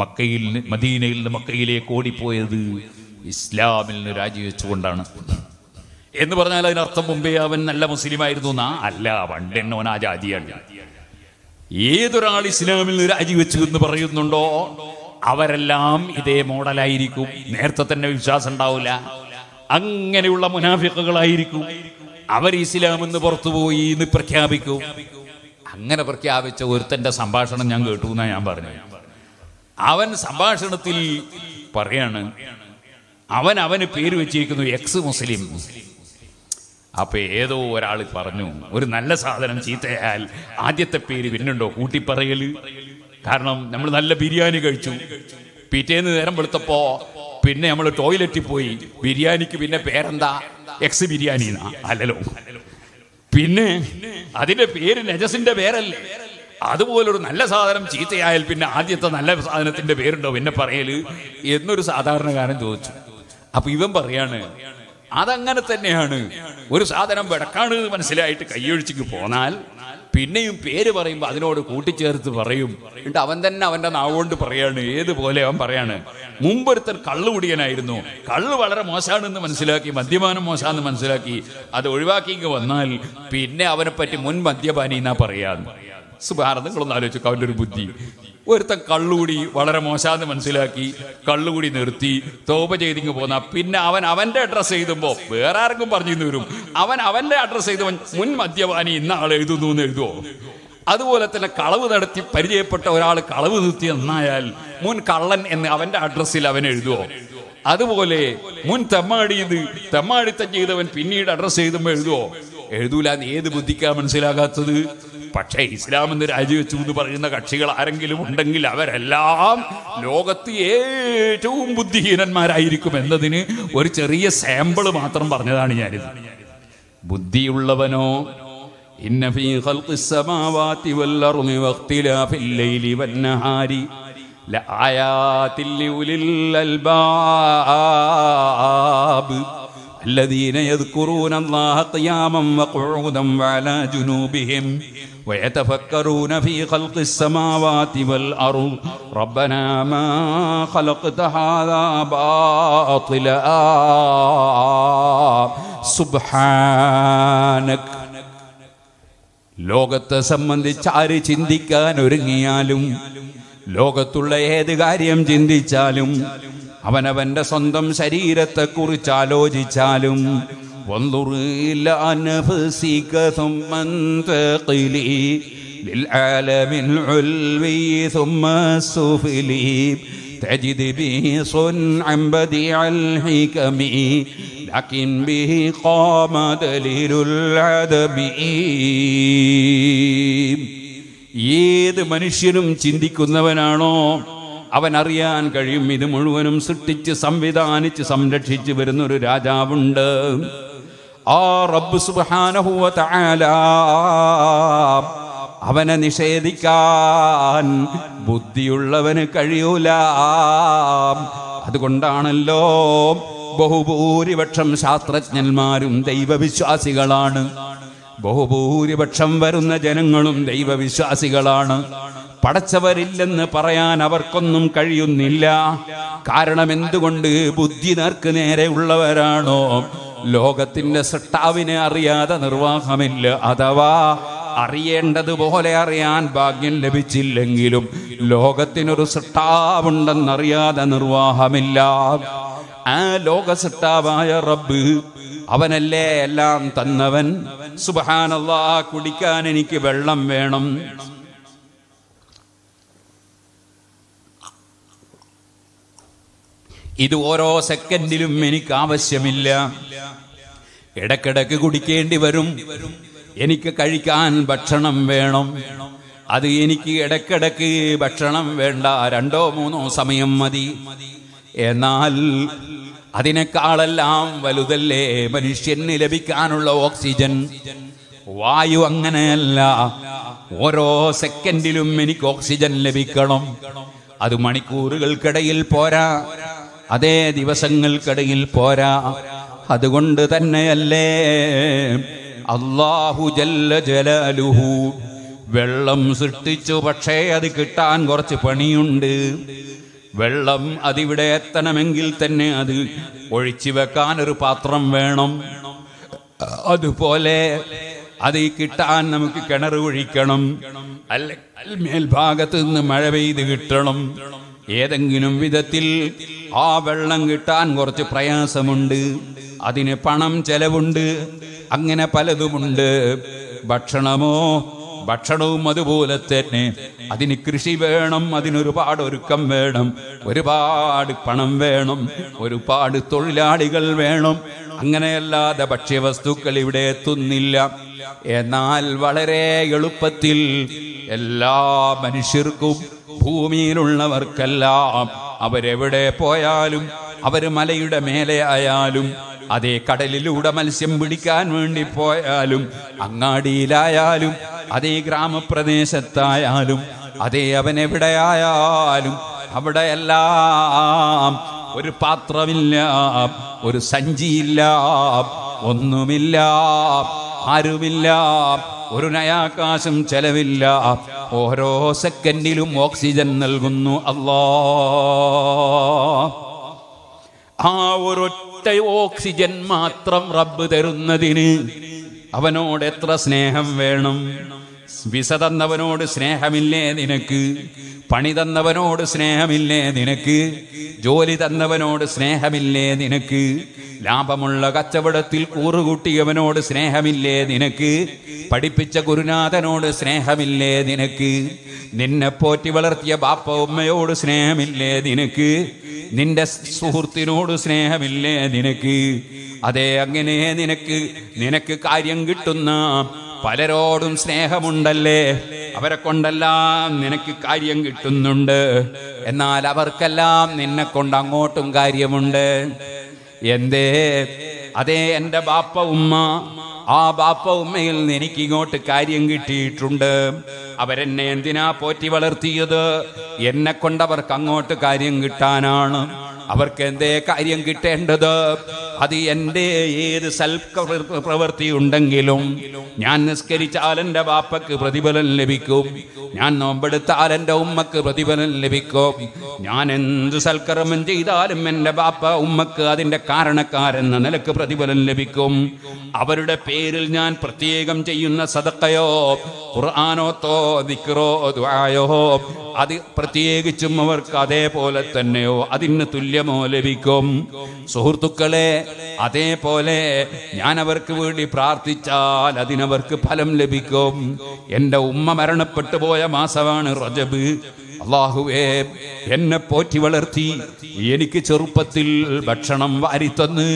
മക്കയിൽ മദീനയിൽ നിന്ന് മക്കയിലേക്ക് ഓടിപ്പോയത് ഇസ്ലാമിൽ നിന്ന് രാജിവെച്ചുകൊണ്ടാണ് എന്ന് പറഞ്ഞാൽ അതിനർത്ഥം മുമ്പേ അവൻ നല്ല ആയിരുന്നു എന്നാ അല്ല വണ്ടെണ്ണവൻ ആ ജാതിയാണ് ഏതൊരാൾ ഇസ്ലാമിൽ നിന്ന് രാജിവെച്ചു എന്ന് പറയുന്നുണ്ടോ അവരെല്ലാം ഇതേ മോഡലായിരിക്കും നേരത്തെ തന്നെ വിശ്വാസം ഉണ്ടാവില്ല അങ്ങനെയുള്ള മുനാഫിക്കുകളായിരിക്കും അവർ ഇസ്ലാം എന്ന് പുറത്തുപോയി എന്ന് പ്രഖ്യാപിക്കും അങ്ങനെ പ്രഖ്യാപിച്ച ഒരുത്തൻ്റെ സംഭാഷണം ഞാൻ കേട്ടു എന്നാണ് ഞാൻ പറഞ്ഞു അവൻ സംഭാഷണത്തിൽ പറയാണ് അവൻ അവന് പേര് വെച്ചിരിക്കുന്നു എക്സ് മുസ്ലിം അപ്പൊ ഏതോ ഒരാൾ പറഞ്ഞു ഒരു നല്ല സാധനം ചീത്തയാൽ ആദ്യത്തെ പേര് പിന്നുണ്ടോ കൂട്ടിപ്പറയല് കാരണം നമ്മൾ നല്ല ബിരിയാണി കഴിച്ചു പിറ്റേന്ന് നേരം വെളുത്തപ്പോ പിന്നെ നമ്മൾ ടോയ്ലറ്റിൽ പോയി ബിരിയാണിക്ക് പിന്നെ പേരെന്താ എക്സ് ബിരിയാണി അല്ലല്ലോ പിന്നെ അതിന്റെ പേര് നജസിന്റെ പേരല്ലേ അതുപോലൊരു നല്ല സാധനം ചീത്തയായാൽ പിന്നെ ആദ്യത്തെ നല്ല സാധനത്തിന്റെ പേരുണ്ടോ പിന്നെ പറയല് എന്നൊരു സാധാരണക്കാരൻ ചോദിച്ചു അപ്പൊ ഇവൻ പറയാണ് അതങ്ങനെ തന്നെയാണ് ഒരു സാധനം വെടക്കാണ് മനസ്സിലായിട്ട് കൈയൊഴിച്ചിക്ക് പോന്നാൽ പിന്നെയും പേര് പറയുമ്പോൾ അതിനോട് കൂട്ടിച്ചേർത്ത് പറയും എന്നിട്ട് അവൻ തന്നെ അവൻ്റെ നാവുകൊണ്ട് പറയാണ് ഏതുപോലെ അവൻ പറയാണ് മുമ്പൊരുത്തൻ കള്ളു കുടിയനായിരുന്നു കള്ള് വളരെ മോശമാണെന്ന് മനസ്സിലാക്കി മദ്യപാനം മോശമാണെന്ന് മനസ്സിലാക്കി അത് ഒഴിവാക്കി വന്നാൽ പിന്നെ അവനെപ്പറ്റി മുൻ മദ്യപാനി എന്നാ പറയാ സുബാന നിങ്ങളൊന്ന് ആലോചിച്ചോ അവൻ്റെ ഒരു ബുദ്ധി ഒരുത്തൻ കള്ളുകൂടി വളരെ മോശാന്ന് മനസ്സിലാക്കി കള്ളുകൂടി നിർത്തി തോപ ചെയ്തിങ്ങ് പോന്ന പിന്നെ അവൻ അവൻ്റെ അഡ്രസ്സ് എഴുതുമ്പോൾ വേറെ ആർക്കും പറഞ്ഞു വരും അവൻ അവൻ്റെ അഡ്രസ്സ് എഴുതുമ്പോൾ മുൻ മദ്യപാനി ഇന്ന ആൾ എഴുതുന്നു എന്ന് എഴുതുമോ അതുപോലെ തന്നെ കളവ് നടത്തി പരിചയപ്പെട്ട ഒരാൾ കളവ് നിർത്തി എന്നായാൽ മുൻ കള്ളൻ എന്ന് അവൻ്റെ അഡ്രസ്സിൽ അവൻ എഴുതുമോ അതുപോലെ മുൻ തെമ്മാടിയത് തെമ്മാടിത്തം ചെയ്തവൻ പിന്നീട് അഡ്രസ്സ് എഴുതുമ്പോൾ എഴുതുമോ എഴുതൂല ഏത് ബുദ്ധിക്കാ മനസ്സിലാകാത്തത് പക്ഷേ ഇസ്ലാം എന്ന് രാജിവെച്ചു എന്ന് പറയുന്ന കക്ഷികൾ ആരെങ്കിലും ഉണ്ടെങ്കിൽ അവരെല്ലാം ലോകത്ത് ഏറ്റവും ബുദ്ധിഹീനന്മാരായിരിക്കും എന്നതിന് ഒരു ചെറിയ സാമ്പിൾ മാത്രം പറഞ്ഞതാണ് ഞാനിത് ബുദ്ധിയുള്ളവനോ ഇന്ന الذين يذكرون الله قياما وقعودا وعلى جنوبهم ويتفكرون في خلق السماوات والأرض ربنا ما خلقت هذا باطلا سبحانك ലോകത്തെ സംബന്ധിച്ച് ആര് ചിന്തിക്കാൻ ഒരുങ്ങിയാലും ലോകത്തുള്ള ഏത് കാര്യം ചിന്തിച്ചാലും അവനവൻ്റെ സ്വന്തം ശരീരത്തെക്കുറിച്ച് ആലോചിച്ചാലും للعالم العلوي ثم السفلي تجد به صنعا بديع الحكم لكن به قام دليل العدم ഏത് മനുഷ്യനും ചിന്തിക്കുന്നവനാണോ അവൻ അറിയാൻ കഴിയും ഇത് മുഴുവനും സൃഷ്ടിച്ച് സംവിധാനിച്ച് സംരക്ഷിച്ചു വരുന്ന ഒരു രാജാവുണ്ട് ആ റബ്ബ് സുബാനഹുവ അവനെ നിഷേധിക്കാൻ ബുദ്ധിയുള്ളവന് കഴിയൂല അതുകൊണ്ടാണല്ലോ ബഹുഭൂരിപക്ഷം ശാസ്ത്രജ്ഞന്മാരും ദൈവവിശ്വാസികളാണ് ബഹുഭൂരിപക്ഷം വരുന്ന ജനങ്ങളും ദൈവവിശ്വാസികളാണ് പടച്ചവരില്ലെന്ന് പറയാൻ അവർക്കൊന്നും കഴിയുന്നില്ല കാരണം എന്തുകൊണ്ട് ബുദ്ധി നേർക്ക് നേരെ ഉള്ളവരാണോ ലോകത്തിന്റെ സട്ടാവിനെ അറിയാതെ നിർവാഹമില്ല അഥവാ അറിയേണ്ടതുപോലെ അറിയാൻ ഭാഗ്യം ലഭിച്ചില്ലെങ്കിലും ലോകത്തിനൊരു സട്ടാവുണ്ടെന്നറിയാതെ നിർവാഹമില്ല ആ ലോക സട്ടാവായ റബ്ബ് അവനല്ലേ എല്ലാം തന്നവൻ സുബഹാനല്ലാ കുടിക്കാൻ എനിക്ക് വെള്ളം വേണം ഇത് ഓരോ സെക്കൻഡിലും എനിക്ക് ആവശ്യമില്ല ഇടക്കിടക്ക് കുടിക്കേണ്ടി വരും എനിക്ക് കഴിക്കാൻ ഭക്ഷണം വേണം അത് എനിക്ക് ഇടക്കിടക്ക് ഭക്ഷണം വേണ്ട രണ്ടോ മൂന്നോ സമയം മതി എന്നാൽ അതിനേക്കാളെല്ലാം വലുതല്ലേ മനുഷ്യന് ലഭിക്കാനുള്ള ഓക്സിജൻ വായു അങ്ങനെയല്ല ഓരോ സെക്കൻഡിലും എനിക്ക് ഓക്സിജൻ ലഭിക്കണം അത് മണിക്കൂറുകൾക്കിടയിൽ പോരാ അതേ ദിവസങ്ങൾക്കിടയിൽ പോരാ അതുകൊണ്ട് തന്നെയല്ലേ അള്ളാഹു ജല്ല ജലാലുഹു വെള്ളം സൃഷ്ടിച്ചു പക്ഷേ അത് കിട്ടാൻ കുറച്ച് പണിയുണ്ട് വെള്ളം അതിവിടെ എത്തണമെങ്കിൽ തന്നെ അത് ഒഴിച്ചു വെക്കാൻ ഒരു പാത്രം വേണം അതുപോലെ അത് കിട്ടാൻ നമുക്ക് കിണർ ഒഴിക്കണം അല്ലെങ്കിൽ മേൽഭാഗത്ത് നിന്ന് മഴ പെയ്ത് കിട്ടണം ഏതെങ്കിലും വിധത്തിൽ ആ വെള്ളം കിട്ടാൻ കുറച്ച് പ്രയാസമുണ്ട് അതിന് പണം ചെലവുണ്ട് അങ്ങനെ പലതുമുണ്ട് ഭക്ഷണമോ ഭക്ഷണവും അതുപോലെ തന്നെ അതിന് കൃഷി വേണം അതിനൊരുപാട് ഒരുക്കം വേണം ഒരുപാട് പണം വേണം ഒരുപാട് തൊഴിലാളികൾ വേണം അങ്ങനെയല്ലാതെ ഭക്ഷ്യവസ്തുക്കൾ ഇവിടെ എത്തുന്നില്ല എന്നാൽ വളരെ എളുപ്പത്തിൽ എല്ലാ മനുഷ്യർക്കും ഭൂമിയിലുള്ളവർക്കെല്ലാം അവരെവിടെ പോയാലും അവർ മലയുടെ മേലെ ആയാലും അതേ കടലിലൂടെ മത്സ്യം പിടിക്കാൻ വേണ്ടി പോയാലും അങ്ങാടിയിലായാലും അതേ ഗ്രാമപ്രദേശത്തായാലും അതേ അവനെവിടെയായാലും എല്ലാം ഒരു പാത്രമില്ല ഒരു സഞ്ചിയില്ല ഒന്നുമില്ല ആരുമില്ല ഒരു നയാകാശം ചെലവില്ല ഓരോ സെക്കൻഡിലും ഓക്സിജൻ നൽകുന്നു അല്ലോ ആ ഒരൊറ്റ ഓക്സിജൻ മാത്രം റബ്ബ് തരുന്നതിന് അവനോട് എത്ര സ്നേഹം വേണം വിസ തന്നവനോട് സ്നേഹമില്ലേ നിനക്ക് പണി തന്നവനോട് സ്നേഹമില്ലേ നിനക്ക് ജോലി തന്നവനോട് സ്നേഹമില്ലേ നിനക്ക് ലാഭമുള്ള കച്ചവടത്തിൽ കൂറുകൂട്ടിയവനോട് സ്നേഹമില്ലേ നിനക്ക് പഠിപ്പിച്ച ഗുരുനാഥനോട് സ്നേഹമില്ലേ നിനക്ക് നിന്നെ പോറ്റി വളർത്തിയ ബാപ്പ ഉമ്മയോട് സ്നേഹമില്ലേ നിനക്ക് നിന്റെ സുഹൃത്തിനോട് സ്നേഹമില്ലേ നിനക്ക് അതേ അങ്ങനെ നിനക്ക് നിനക്ക് കാര്യം കിട്ടുന്ന പലരോടും സ്നേഹമുണ്ടല്ലേ അവരെ കൊണ്ടെല്ലാം നിനക്ക് കാര്യം കിട്ടുന്നുണ്ട് എന്നാൽ അവർക്കെല്ലാം നിന്നെ കൊണ്ട് അങ്ങോട്ടും കാര്യമുണ്ട് എന്തേ അതേ എൻ്റെ ബാപ്പ ഉമ്മ ആ ബാപ്പ ഉമ്മയിൽ നിന്ന് എനിക്ക് ഇങ്ങോട്ട് കാര്യം കിട്ടിയിട്ടുണ്ട് അവരെന്നെ എന്തിനാ പോറ്റി വളർത്തിയത് എന്നെ കൊണ്ടവർക്ക് അങ്ങോട്ട് കാര്യം കിട്ടാനാണ് അവർക്ക് എന്തേ കാര്യം കിട്ടേണ്ടത് അത് എൻ്റെ ഏത് സൽക്ക പ്രവൃത്തി ഉണ്ടെങ്കിലും ഞാൻ നിസ്കരിച്ചാൽ എൻ്റെ വാപ്പക്ക് പ്രതിഫലം ലഭിക്കും ഞാൻ നോമ്പെടുത്താൽ എൻ്റെ ഉമ്മക്ക് പ്രതിഫലം ലഭിക്കും ഞാൻ എന്ത് സൽക്കർമ്മം ചെയ്താലും എൻ്റെ ബാപ്പ ഉമ്മക്ക് അതിൻ്റെ കാരണക്കാരെന്ന നിലക്ക് പ്രതിഫലം ലഭിക്കും അവരുടെ പേരിൽ ഞാൻ പ്രത്യേകം ചെയ്യുന്ന സദക്കയോ ഖുർആാനോത്തോ ദിക്റോ ദ്വായോ അത് പ്രത്യേകിച്ചും അവർക്ക് അതേപോലെ തന്നെയോ അതിന് തുല്യ മൂല്യമോ ലഭിക്കും സുഹൃത്തുക്കളെ അതേപോലെ ഞാൻ അവർക്ക് വേണ്ടി പ്രാർത്ഥിച്ചാൽ അതിനവർക്ക് ഫലം ലഭിക്കും എൻ്റെ ഉമ്മ മരണപ്പെട്ടു പോയ മാസമാണ് റജബ് അള്ളാഹുവേ എന്നെ പോറ്റി വളർത്തി എനിക്ക് ചെറുപ്പത്തിൽ ഭക്ഷണം വാരിത്തന്ന്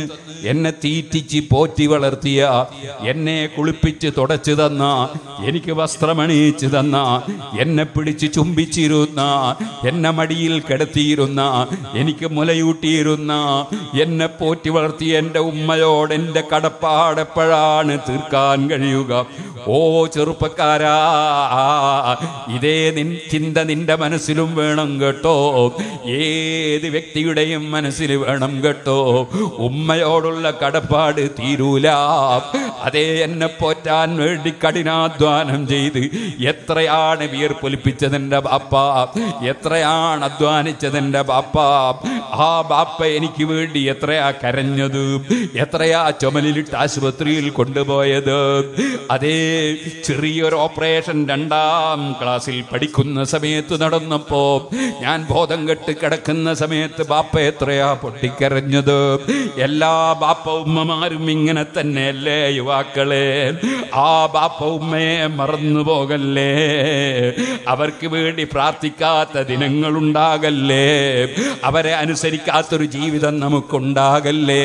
എന്നെ തീറ്റിച്ച് പോറ്റി വളർത്തിയ എന്നെ കുളിപ്പിച്ച് തുടച്ചു തന്ന എനിക്ക് വസ്ത്രമണിയിച്ചു തന്ന എന്നെ പിടിച്ച് ചുംബിച്ചിരുന്ന എന്നെ മടിയിൽ കിടത്തിയിരുന്ന എനിക്ക് മുലയൂട്ടിയിരുന്ന എന്നെ പോറ്റി വളർത്തിയ എൻ്റെ ഉമ്മയോട് എൻ്റെ കടപ്പാടെപ്പോഴാണ് തീർക്കാൻ കഴിയുക ഓ ചെറുപ്പക്കാരാ ഇതേ നിൻ ചിന്ത നിന്റെ മനസ്സ് മനസ്സിലും വേണം കേട്ടോ ഏത് വ്യക്തിയുടെയും മനസ്സിൽ വേണം കേട്ടോ ഉമ്മയോടുള്ള കടപ്പാട് തീരൂല അതേ എന്നെ പോറ്റാൻ വേണ്ടി കഠിനാധ്വാനം ചെയ്ത് എത്രയാണ് വീർപ്പൊലിപ്പിച്ചതെൻ്റെ ബാപ്പ എത്രയാണ് അധ്വാനിച്ചതെൻ്റെ ബാപ്പ ആ ബാപ്പ എനിക്ക് വേണ്ടി എത്രയാ കരഞ്ഞത് എത്രയാ ചുമലിലിട്ട് ആശുപത്രിയിൽ കൊണ്ടുപോയത് അതേ ചെറിയൊരു ഓപ്പറേഷൻ രണ്ടാം ക്ലാസ്സിൽ പഠിക്കുന്ന സമയത്ത് നടന്നു വന്നപ്പോ ഞാൻ ബോധം കെട്ട് കിടക്കുന്ന സമയത്ത് ബാപ്പ എത്രയാ പൊട്ടിക്കരഞ്ഞത് എല്ലാ ബാപ്പ ഉമ്മമാരും ഇങ്ങനെ തന്നെയല്ലേ യുവാക്കളെ ആ ബാപ്പ ഉമ്മയെ മറന്നു പോകല്ലേ അവർക്ക് വേണ്ടി പ്രാർത്ഥിക്കാത്ത ദിനങ്ങൾ ഉണ്ടാകല്ലേ അവരെ അനുസരിക്കാത്തൊരു ജീവിതം നമുക്കുണ്ടാകല്ലേ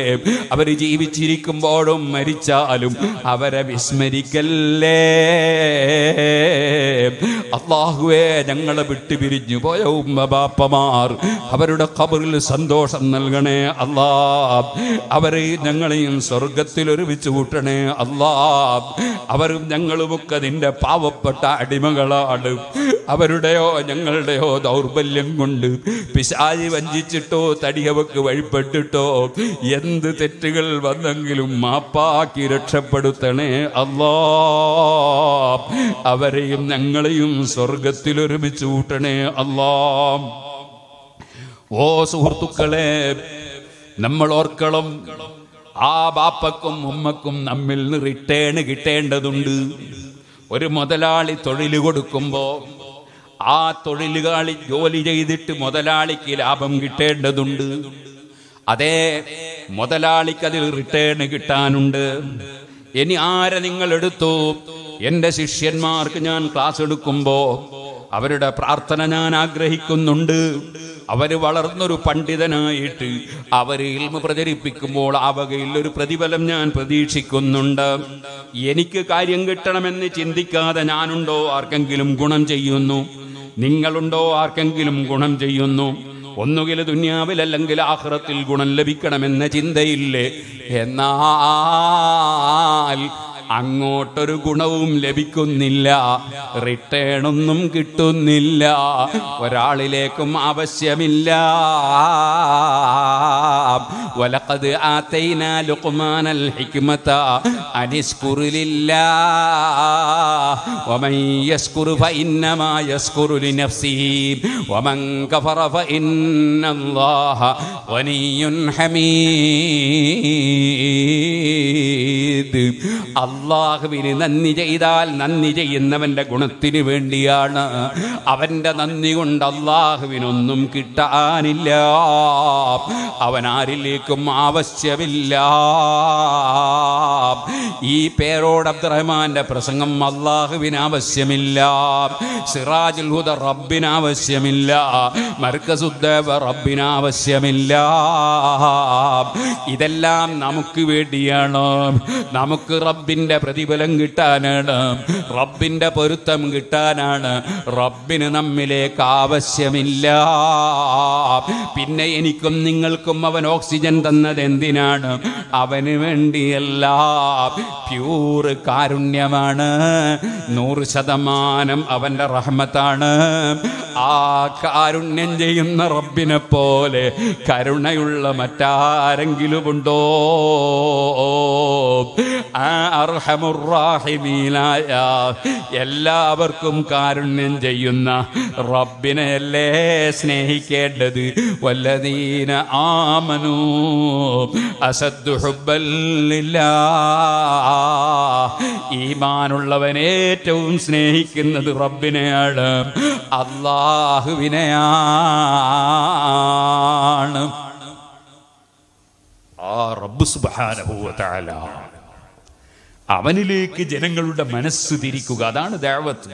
അവർ ജീവിച്ചിരിക്കുമ്പോഴും മരിച്ചാലും അവരെ വിസ്മരിക്കല്ലേ അള്ളാഹുവേ ഞങ്ങളെ വിട്ടു പോയ ഉമ്മ ബാപ്പമാർ അവരുടെ കബറിൽ സന്തോഷം നൽകണേ അല്ലാ അവരെ ഞങ്ങളെയും സ്വർഗത്തിൽ ഒരുമിച്ച് കൂട്ടണേ അല്ലാ അവരും ഞങ്ങളുമൊക്കെ നിന്റെ പാവപ്പെട്ട അടിമകളാണ് അവരുടെയോ ഞങ്ങളുടെയോ ദൗർബല്യം കൊണ്ട് പിശാചി വഞ്ചിച്ചിട്ടോ തടിയവക്ക് വഴിപ്പെട്ടിട്ടോ എന്ത് തെറ്റുകൾ വന്നെങ്കിലും മാപ്പാക്കി രക്ഷപ്പെടുത്തണേ അല്ലാ അവരെയും ഞങ്ങളെയും സ്വർഗത്തിൽ ഒരുമിച്ച് കൂട്ടണേ അല്ലാം ഓ സുഹൃത്തുക്കളെ നമ്മൾ ഓർക്കളം ആ ബാപ്പക്കും ഉമ്മക്കും നമ്മിൽ നിന്ന് റിട്ടേൺ കിട്ടേണ്ടതുണ്ട് ഒരു മുതലാളി തൊഴിൽ കൊടുക്കുമ്പോൾ ആ തൊഴിലുകാളി ജോലി ചെയ്തിട്ട് മുതലാളിക്ക് ലാഭം കിട്ടേണ്ടതുണ്ട് അതേ മുതലാളിക്ക് അതിൽ റിട്ടേൺ കിട്ടാനുണ്ട് ഇനി ആരെ നിങ്ങൾ എടുത്തു എൻ്റെ ശിഷ്യന്മാർക്ക് ഞാൻ ക്ലാസ് എടുക്കുമ്പോൾ അവരുടെ പ്രാർത്ഥന ഞാൻ ആഗ്രഹിക്കുന്നുണ്ട് അവര് വളർന്നൊരു പണ്ഡിതനായിട്ട് അവര് ഇൽമ പ്രചരിപ്പിക്കുമ്പോൾ ആ വകയിൽ ഒരു പ്രതിഫലം ഞാൻ പ്രതീക്ഷിക്കുന്നുണ്ട് എനിക്ക് കാര്യം കിട്ടണമെന്ന് ചിന്തിക്കാതെ ഞാനുണ്ടോ ആർക്കെങ്കിലും ഗുണം ചെയ്യുന്നു നിങ്ങളുണ്ടോ ആർക്കെങ്കിലും ഗുണം ചെയ്യുന്നു ഒന്നുകിൽ ദുന്യാവിൽ അല്ലെങ്കിൽ ആഹ്റത്തിൽ ഗുണം ലഭിക്കണമെന്ന ചിന്തയില്ലേ എന്നാൽ അങ്ങോട്ടൊരു ഗുണവും ലഭിക്കുന്നില്ല റിട്ടേൺ ഒന്നും കിട്ടുന്നില്ല ഒരാളിലേക്കും ആവശ്യമില്ല വലക്കത് ആത്തൈന ലുക്മാനൽ ഹിക്മത അനിസ്കുറിലില്ല ഒമയസ്കുറു ഫൈന്നമായസ്കുറു ലിനഫ്സീം ومن كفر فإن الله غني حميد അള്ളാഹുവിന് നന്ദി ചെയ്താൽ നന്ദി ചെയ്യുന്നവൻ്റെ ഗുണത്തിന് വേണ്ടിയാണ് അവൻ്റെ നന്ദി കൊണ്ട് അള്ളാഹുവിനൊന്നും കിട്ടാനില്ല അവനാരിലേക്കും ആവശ്യമില്ല ഈ പേരോട് അബ്ദുറഹ്മാൻ്റെ പ്രസംഗം അള്ളാഹുവിന് ആവശ്യമില്ല സിറാജുൽ ഹുദ റബ്ബിന് ആവശ്യമില്ല മർക്കസുദ്ദേവ റബ്ബിന് ആവശ്യമില്ല ഇതെല്ലാം നമുക്ക് വേണ്ടിയാണ് നമുക്ക് റബ്ബിൻ റബ്ബിൻ്റെ പ്രതിഫലം കിട്ടാനാണ് റബ്ബിൻ്റെ പൊരുത്തം കിട്ടാനാണ് റബ്ബിന് നമ്മിലേക്ക് ആവശ്യമില്ല പിന്നെ എനിക്കും നിങ്ങൾക്കും അവൻ ഓക്സിജൻ തന്നത് എന്തിനാണ് അവന് വേണ്ടിയല്ല പ്യൂർ കാരുണ്യമാണ് നൂറ് ശതമാനം അവൻ്റെ റഹ്മത്താണ് ആ കാരുണ്യം ചെയ്യുന്ന റബ്ബിനെ പോലെ കരുണയുള്ള മറ്റാരെങ്കിലും ഉണ്ടോ ആ അർഹമുറാഹിമീനായ എല്ലാവർക്കും കാരുണ്യം ചെയ്യുന്ന റബ്ബിനെയല്ലേ സ്നേഹിക്കേണ്ടത് വല്ലതീന ആമനു അസദ്ഹുബല്ല ഈമാനുള്ളവൻ ഏറ്റവും സ്നേഹിക്കുന്നത് റബ്ബിനെയാണ് അള്ളാഹുവിനെയാണ് ആ റബ്ബ് സുബാനുഭൂത്താലാണ് അവനിലേക്ക് ജനങ്ങളുടെ മനസ്സ് തിരിക്കുക അതാണ് ദേവത്വം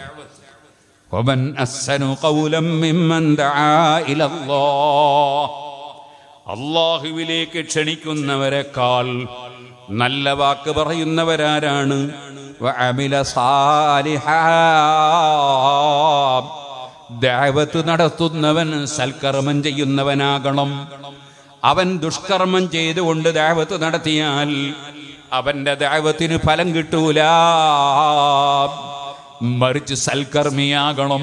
അള്ളാഹുവിലേക്ക് ക്ഷണിക്കുന്നവരെക്കാൾ നല്ല വാക്ക് പറയുന്നവരാരാണ് ദേവത്ത് നടത്തുന്നവൻ സൽക്കർമ്മം ചെയ്യുന്നവനാകണം അവൻ ദുഷ്കർമ്മം ചെയ്തുകൊണ്ട് ദേവത്ത് നടത്തിയാൽ അവന്റെ ദൈവത്തിന് ഫലം കിട്ടൂല മറിച്ച് സൽക്കർമ്മിയാകണം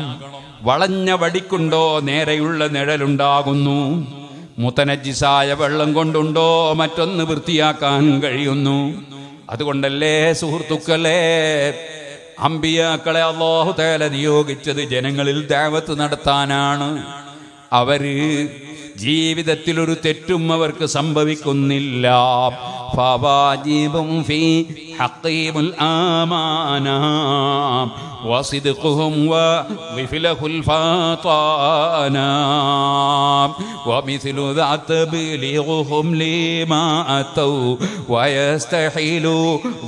വളഞ്ഞ വടിക്കുണ്ടോ നേരെയുള്ള നിഴലുണ്ടാകുന്നു മുത്തനജിസായ വെള്ളം കൊണ്ടുണ്ടോ മറ്റൊന്ന് വൃത്തിയാക്കാൻ കഴിയുന്നു അതുകൊണ്ടല്ലേ സുഹൃത്തുക്കളെ അമ്പിയാക്കളെ അള്ളാഹു തേല നിയോഗിച്ചത് ജനങ്ങളിൽ ദേവത്ത് നടത്താനാണ് അവര് ജീവിതത്തിൽ ഒരു തെറ്റും അവർക്ക് സംഭവിക്കുന്നില്ല ഫവാജീബും ഫീ ഹഖീമുൽ ആമാന وصدقهم وغفله الفاطانا ومثل ذا تبلغهم لما أتوا ويستحيل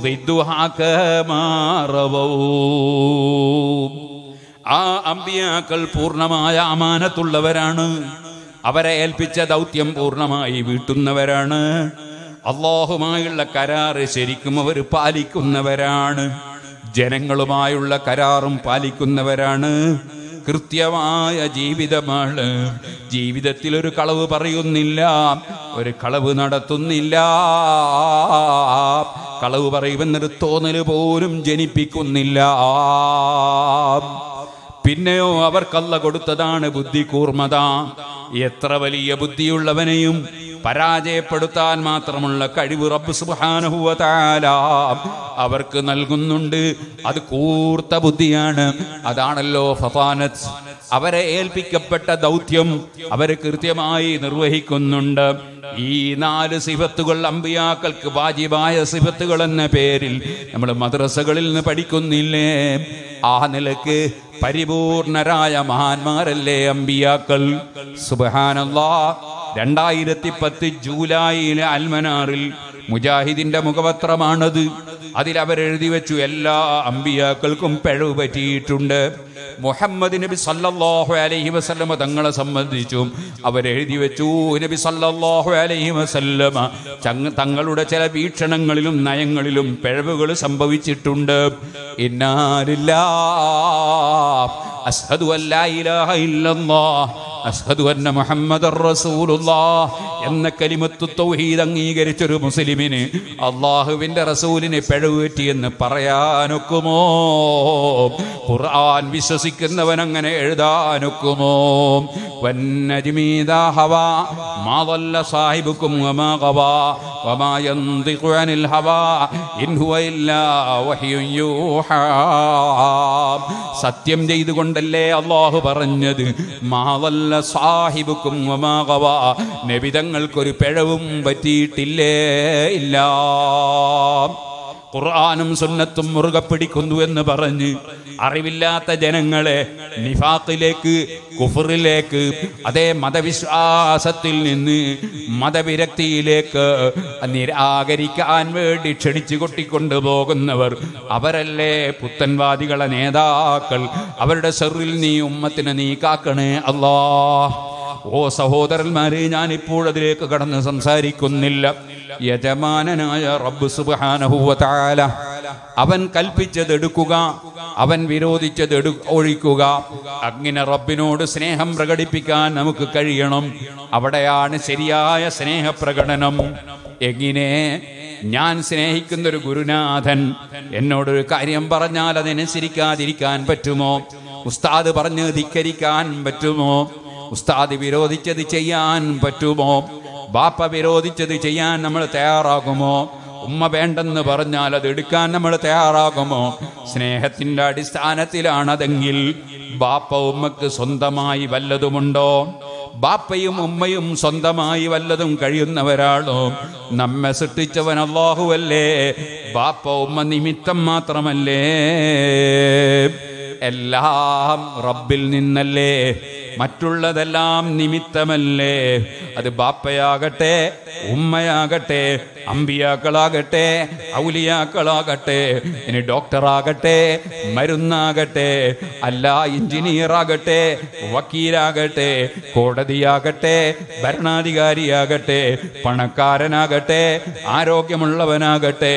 ضدها كما رووا ആ അമ്പിയാക്കൾ പൂർണ്ണമായ അമാനത്തുള്ളവരാണ് അവരെ ഏൽപ്പിച്ച ദൗത്യം പൂർണ്ണമായി വീട്ടുന്നവരാണ് അള്ളാഹുമായുള്ള കരാറ് ശരിക്കും അവർ പാലിക്കുന്നവരാണ് ജനങ്ങളുമായുള്ള കരാറും പാലിക്കുന്നവരാണ് കൃത്യമായ ജീവിതമാണ് ജീവിതത്തിൽ ഒരു കളവ് പറയുന്നില്ല ഒരു കളവ് നടത്തുന്നില്ല കളവ് പറയുമെന്നൊരു തോന്നല് പോലും ജനിപ്പിക്കുന്നില്ല പിന്നെയോ അവർക്കല്ല കൊടുത്തതാണ് ബുദ്ധി കൂർമത എത്ര വലിയ ബുദ്ധിയുള്ളവനെയും പരാജയപ്പെടുത്താൻ മാത്രമുള്ള കഴിവ് റബ്ബ് സുബാനുഹുവതാല അവർക്ക് നൽകുന്നുണ്ട് അത് കൂർത്ത ബുദ്ധിയാണ് അതാണല്ലോ ഫഫാനത്ത് അവരെ ഏൽപ്പിക്കപ്പെട്ട ദൗത്യം അവര് കൃത്യമായി നിർവഹിക്കുന്നുണ്ട് ഈ നാല് സിഫത്തുകൾ അമ്പിയാക്കൾക്ക് വാജിബായ സിഫത്തുകൾ എന്ന പേരിൽ നമ്മൾ മദ്രസകളിൽ നിന്ന് പഠിക്കുന്നില്ലേ ആ നിലക്ക് പരിപൂർണരായ മഹാന്മാരല്ലേ അമ്പിയാക്കൾ സുബഹാനല്ലാ രണ്ടായിരത്തി പത്ത് ജൂലൈയിലെ അൽമനാറിൽ മുജാഹിദിന്റെ മുഖപത്രമാണത് അതിൽ അവരെഴുതി വെച്ചു എല്ലാ അമ്പിയാക്കൾക്കും പിഴവ് പറ്റിയിട്ടുണ്ട് മുഹമ്മദ് നബി സല്ലല്ലാഹു അലൈഹി വസല്ലമ തങ്ങളെ സംബന്ധിച്ചും അവരെഴുതി വെച്ചു നബി സല്ലല്ലാഹു അലൈഹി വസല്ലമ തങ്ങളുടെ ചില വീക്ഷണങ്ങളിലും നയങ്ങളിലും പിഴവുകൾ സംഭവിച്ചിട്ടുണ്ട് ഇന്നാലില്ല അസ്ഹദു ഇല്ലല്ലാഹ് അന്ന മുഹമ്മദ് റസൂലുള്ളാഹ് എന്ന കലിമത്തു തൗഹീദ് അംഗീകരിച്ചൊരു മുസ്ലിം മുസ്ലിമിന് അള്ളാഹുവിൻ്റെ റസൂലിന് എന്ന് പറയാനൊക്കുമോ ഖുർആൻ വിശ്വസിക്കുന്നവൻ അങ്ങനെ എഴുതാനൊക്കുമോ വന്നജിമീതാ ഹവാ മാതല്ല സാഹിബുക്കും وما ينطق عن الهوى إن هو إلا وحي يوحى സത്യം ചെയ്തുകൊണ്ടല്ലേ അള്ളാഹു പറഞ്ഞത് മാതല്ല സാഹിബുക്കും മാകവ നബിതങ്ങൾക്കൊരു പിഴവും പറ്റിയിട്ടില്ലേ ഇല്ല ഖുർആാനും സുന്നത്തും മുറുകെ പിടിക്കുന്നു എന്ന് പറഞ്ഞ് അറിവില്ലാത്ത ജനങ്ങളെ നിഫാത്തിലേക്ക് കുഫറിലേക്ക് അതേ മതവിശ്വാസത്തിൽ നിന്ന് മതവിരക്തിയിലേക്ക് നിരാകരിക്കാൻ വേണ്ടി ക്ഷണിച്ചു കൊട്ടിക്കൊണ്ടു പോകുന്നവർ അവരല്ലേ പുത്തൻവാദികളെ നേതാക്കൾ അവരുടെ സെറിൽ നീ ഉമ്മത്തിനെ നീ കാക്കണേ അല്ലാ ഓ സഹോദരന്മാരെ ഞാനിപ്പോഴതിലേക്ക് കടന്ന് സംസാരിക്കുന്നില്ല യജമാനനായ റബ്ബ് സുബാനഹുവല അവൻ കൽപ്പിച്ചത് എടുക്കുക അവൻ വിരോധിച്ചത് എടു ഒഴിക്കുക അങ്ങനെ റബ്ബിനോട് സ്നേഹം പ്രകടിപ്പിക്കാൻ നമുക്ക് കഴിയണം അവിടെയാണ് ശരിയായ സ്നേഹപ്രകടനം എങ്ങനെ ഞാൻ സ്നേഹിക്കുന്ന ഒരു ഗുരുനാഥൻ എന്നോടൊരു കാര്യം പറഞ്ഞാൽ അതനുസരിക്കാതിരിക്കാൻ പറ്റുമോ ഉസ്താദ് പറഞ്ഞ് ധിക്കരിക്കാൻ പറ്റുമോ ഉസ്താദ് വിരോധിച്ചത് ചെയ്യാൻ പറ്റുമോ ബാപ്പ വിരോധിച്ചത് ചെയ്യാൻ നമ്മൾ തയ്യാറാകുമോ ഉമ്മ വേണ്ടെന്ന് പറഞ്ഞാൽ അത് എടുക്കാൻ നമ്മൾ തയ്യാറാകുമോ സ്നേഹത്തിന്റെ അടിസ്ഥാനത്തിലാണതെങ്കിൽ ബാപ്പ ഉമ്മക്ക് സ്വന്തമായി വല്ലതുമുണ്ടോ ബാപ്പയും ഉമ്മയും സ്വന്തമായി വല്ലതും കഴിയുന്നവരാണോ നമ്മെ സൃഷ്ടിച്ചവൻ അള്ളാഹുവല്ലേ ബാപ്പ ഉമ്മ നിമിത്തം മാത്രമല്ലേ എല്ലാം റബ്ബിൽ നിന്നല്ലേ മറ്റുള്ളതെല്ലാം നിമിത്തമല്ലേ അത് ബാപ്പയാകട്ടെ ഉമ്മയാകട്ടെ അമ്പിയാക്കളാകട്ടെ ഔലിയാക്കളാകട്ടെ ഇനി ഡോക്ടറാകട്ടെ മരുന്നാകട്ടെ അല്ല എഞ്ചിനീയറാകട്ടെ വക്കീലാകട്ടെ കോടതിയാകട്ടെ ഭരണാധികാരിയാകട്ടെ പണക്കാരനാകട്ടെ ആരോഗ്യമുള്ളവനാകട്ടെ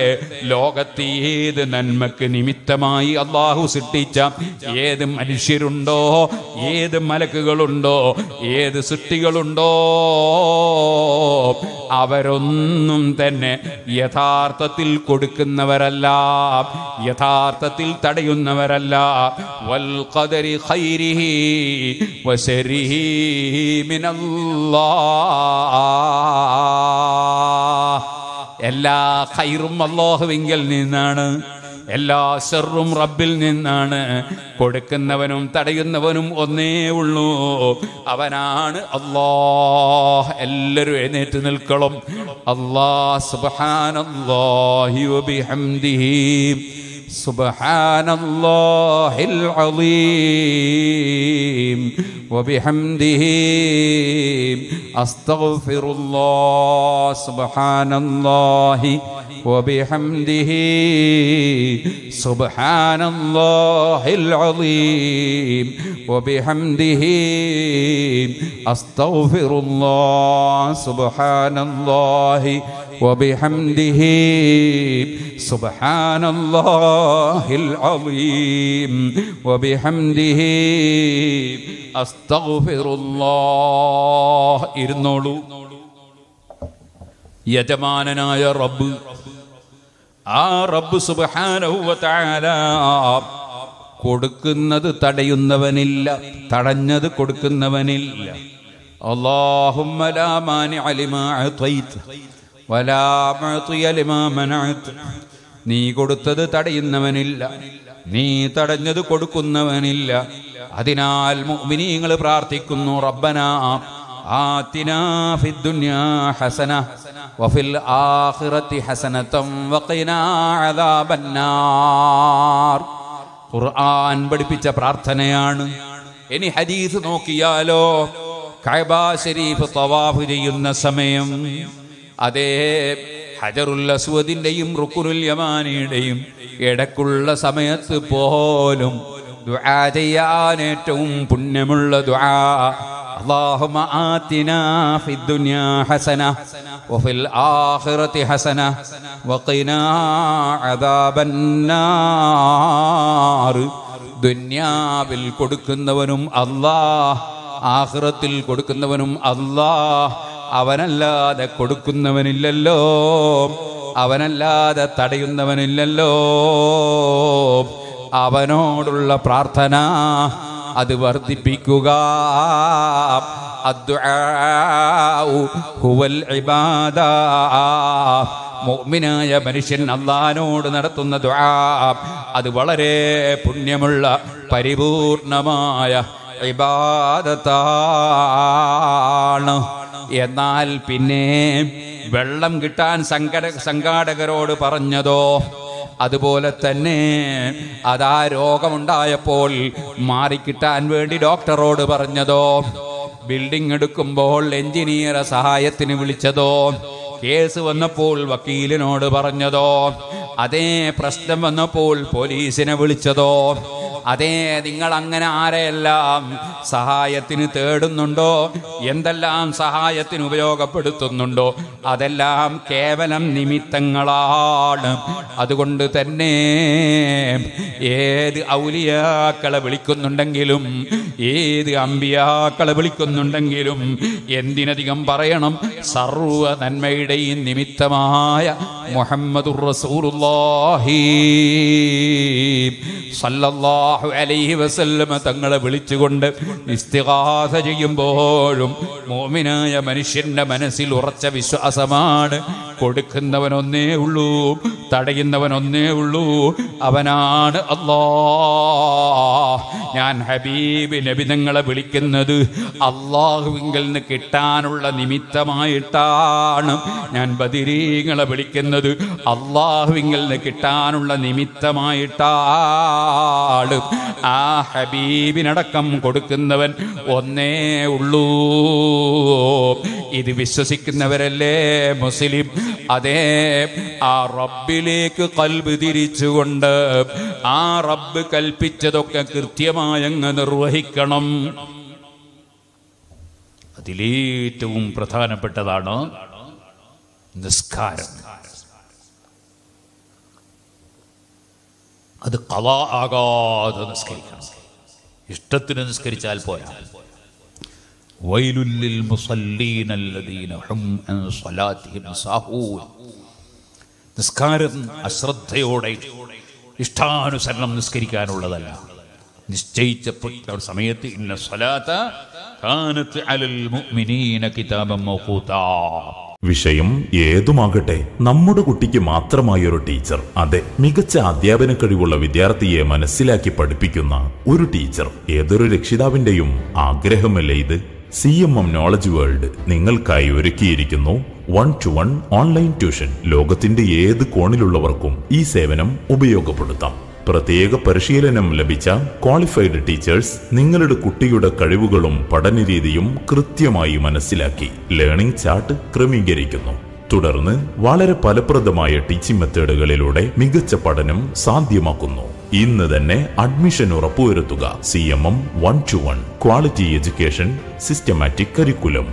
ലോകത്ത് ഏത് നന്മക്ക് നിമിത്തമായി അള്ളാഹു സൃഷ്ടിച്ച ഏത് മനുഷ്യരുണ്ടോ ഏത് മലക്കുകൾ സൃഷ്ടികളുണ്ടോ ഏത് സൃഷ്ടികളുണ്ടോ അവരൊന്നും തന്നെ യഥാർത്ഥത്തിൽ കൊടുക്കുന്നവരല്ല യഥാർത്ഥത്തിൽ തടയുന്നവരല്ല വൽ ഖദരി ഖൈരിഹി വശരിഹി മിനല്ലാഹ് എല്ലാ ഖൈറും അല്ലാഹുവിങ്കിൽ നിന്നാണ് എല്ലാ ഷെറും റബ്ബിൽ നിന്നാണ് കൊടുക്കുന്നവനും തടയുന്നവനും ഒന്നേ ഉള്ളൂ അവനാണ് അള്ളാ എല്ലാവരും എഴുന്നേറ്റ് നിൽക്കണം അള്ളാ സുബാനല്ലാഹി ബിഹംദിഹി سبحان الله العظيم وبحمده أستغفر الله سبحان الله وبحمده سبحان الله العظيم وبحمده أستغفر الله سبحان الله وبحمده سبحان الله العظيم وبحمده أستغفر الله ഇരുന്നോളൂ يا رب ആ റബ്ബ് സുബാനഹുവല കൊടുക്കുന്നത് തടയുന്നവനില്ല തടഞ്ഞത് കൊടുക്കുന്നവനില്ല اللهم നീ കൊടുത്തത് തടയുന്നവനില്ല നീ തടഞ്ഞത് കൊടുക്കുന്നവനില്ല അതിനാൽ മുഅ്മിനീങ്ങൾ പ്രാർത്ഥിക്കുന്നു റബ്ബന ആതിനാ ഫിദ്ദുനിയാ ഹസന وفي الآخرة حسنة وقنا عذاب النار ഖുർആൻ പഠിപ്പിച്ച പ്രാർത്ഥനയാണ് ഇനി ഹദീസ് നോക്കിയാലോ കഅബ ഷരീഫ് തവാഫ് ചെയ്യുന്ന സമയം അതേ ഹജറുൽ അസ്വദിന്റെയും റുക്കുനുൽ യമാനിയുടെയും ഇടക്കുള്ള സമയത്ത് പോലും ദുആ ചെയ്യാൻ ഏറ്റവും പുണ്യമുള്ള ദുആ അല്ലാഹുമ്മ ആതിനാ ഫിദ്ദുനിയാ ഹസന وفي الآخرة حسنة وقنا عذاب النار ദുന്യാവിൽ കൊടുക്കുന്നവനും അള്ളാഹ് ആഹ്റത്തിൽ കൊടുക്കുന്നവനും അള്ളാഹ് അവനല്ലാതെ കൊടുക്കുന്നവനില്ലല്ലോ അവനല്ലാതെ തടയുന്നവനില്ലല്ലോ അവനോടുള്ള പ്രാർത്ഥന അത് വർദ്ധിപ്പിക്കുക ഹുവൽ ഇബാദ മുഅ്മിനായ മനുഷ്യൻ അള്ളഹാനോട് നടത്തുന്ന ദുആ അത് വളരെ പുണ്യമുള്ള പരിപൂർണമായ ഇബാദത്താണ് എന്നാൽ പിന്നെ വെള്ളം കിട്ടാൻ സങ്കട സംഘാടകരോട് പറഞ്ഞതോ അതുപോലെ തന്നെ അതാ രോഗമുണ്ടായപ്പോൾ മാറിക്കിട്ടാൻ വേണ്ടി ഡോക്ടറോട് പറഞ്ഞതോ ബിൽഡിംഗ് എടുക്കുമ്പോൾ എഞ്ചിനീയറെ സഹായത്തിന് വിളിച്ചതോ കേസ് വന്നപ്പോൾ വക്കീലിനോട് പറഞ്ഞതോ അതേ പ്രശ്നം വന്നപ്പോൾ പോലീസിനെ വിളിച്ചതോ അതേ നിങ്ങൾ അങ്ങനെ ആരെയെല്ലാം സഹായത്തിന് തേടുന്നുണ്ടോ എന്തെല്ലാം സഹായത്തിന് ഉപയോഗപ്പെടുത്തുന്നുണ്ടോ അതെല്ലാം കേവലം നിമിത്തങ്ങളാണ് അതുകൊണ്ട് തന്നെ ഏത് ഔലിയാക്കളെ വിളിക്കുന്നുണ്ടെങ്കിലും ഏത് അമ്പിയാക്കളെ വിളിക്കുന്നുണ്ടെങ്കിലും എന്തിനധികം പറയണം സർവ നന്മയുടെയും നിമിത്തമായ മുഹമ്മദുർ റസൂറുല്ലാഹി സല്ലല്ലാഹു സല്ലല്ലാഹു അലൈഹി വസല്ലമ തങ്ങളെ വിളിച്ചുകൊണ്ട് ഇസ്തിഹാസ ചെയ്യുമ്പോഴും മോമിനായ മനുഷ്യന്റെ മനസ്സിൽ ഉറച്ച വിശ്വാസമാണ് കൊടുക്കുന്നവനൊന്നേ ഉള്ളൂ തടയുന്നവനൊന്നേ ഉള്ളൂ അവനാണ് അല്ലാഹ് ഞാൻ ഹബീബ് നബി തങ്ങളെ വിളിക്കുന്നത് അള്ളാഹുവിങ്കിൽ നിന്ന് കിട്ടാനുള്ള നിമിത്തമായിട്ടാണ് ഞാൻ ബദിരീങ്ങളെ വിളിക്കുന്നത് അള്ളാഹുവിങ്കിൽ നിന്ന് കിട്ടാനുള്ള നിമിത്തമായിട്ടാണ് ആ ഹബീബിനടക്കം കൊടുക്കുന്നവൻ ഒന്നേ ഉള്ളൂ ഇത് വിശ്വസിക്കുന്നവരല്ലേ മുസ്ലിം അതേ ആ റബ്ബിലേക്ക് കൽബ് തിരിച്ചുകൊണ്ട് ആ റബ്ബ് കൽപ്പിച്ചതൊക്കെ കൃത്യമായങ്ങ് നിർവഹിക്കണം അതിലേറ്റവും പ്രധാനപ്പെട്ടതാണ് നിസ്കാരം അത് കള ആകാതെ നിസ്കരിക്കണം ഇഷ്ടത്തിന് നിസ്കരിച്ചാൽ പോരാ വൈലുല്ലിൽ നിസ്കാരം അശ്രദ്ധയോടെ ഇഷ്ടാനുസരണം നിസ്കരിക്കാനുള്ളതല്ല നിശ്ചയിച്ച സമയത്ത് ഇന്ന സ്വലാത്ത കാനത്ത് അലൽ മുഅ്മിനീന കിതാബം മൗഖൂതാ വിഷയം ഏതുമാകട്ടെ നമ്മുടെ കുട്ടിക്ക് മാത്രമായ ഒരു ടീച്ചർ അതെ മികച്ച അധ്യാപന കഴിവുള്ള വിദ്യാർത്ഥിയെ മനസ്സിലാക്കി പഠിപ്പിക്കുന്ന ഒരു ടീച്ചർ ഏതൊരു രക്ഷിതാവിന്റെയും ആഗ്രഹമല്ലേ ഇത് C M M knowledge world നിങ്ങൾക്കായി ഒരുക്കിയിരിക്കുന്നു one two one online tuition ലോകത്തിന്റെ ഏത് കോണിലുള്ളവർക്കും ഈ സേവനം ഉപയോഗപ്പെടുത്താം പ്രത്യേക പരിശീലനം ലഭിച്ച ക്വാളിഫൈഡ് ടീച്ചേഴ്സ് നിങ്ങളുടെ കുട്ടിയുടെ കഴിവുകളും പഠനരീതിയും കൃത്യമായി മനസ്സിലാക്കി ലേണിംഗ് ചാർട്ട് ക്രമീകരിക്കുന്നു തുടർന്ന് വളരെ ഫലപ്രദമായ ടീച്ചിങ് മെത്തേഡുകളിലൂടെ മികച്ച പഠനം സാധ്യമാക്കുന്നു ഇന്ന് തന്നെ അഡ്മിഷൻ ഉറപ്പുവരുത്തുക C M M one two one quality education systematic curriculum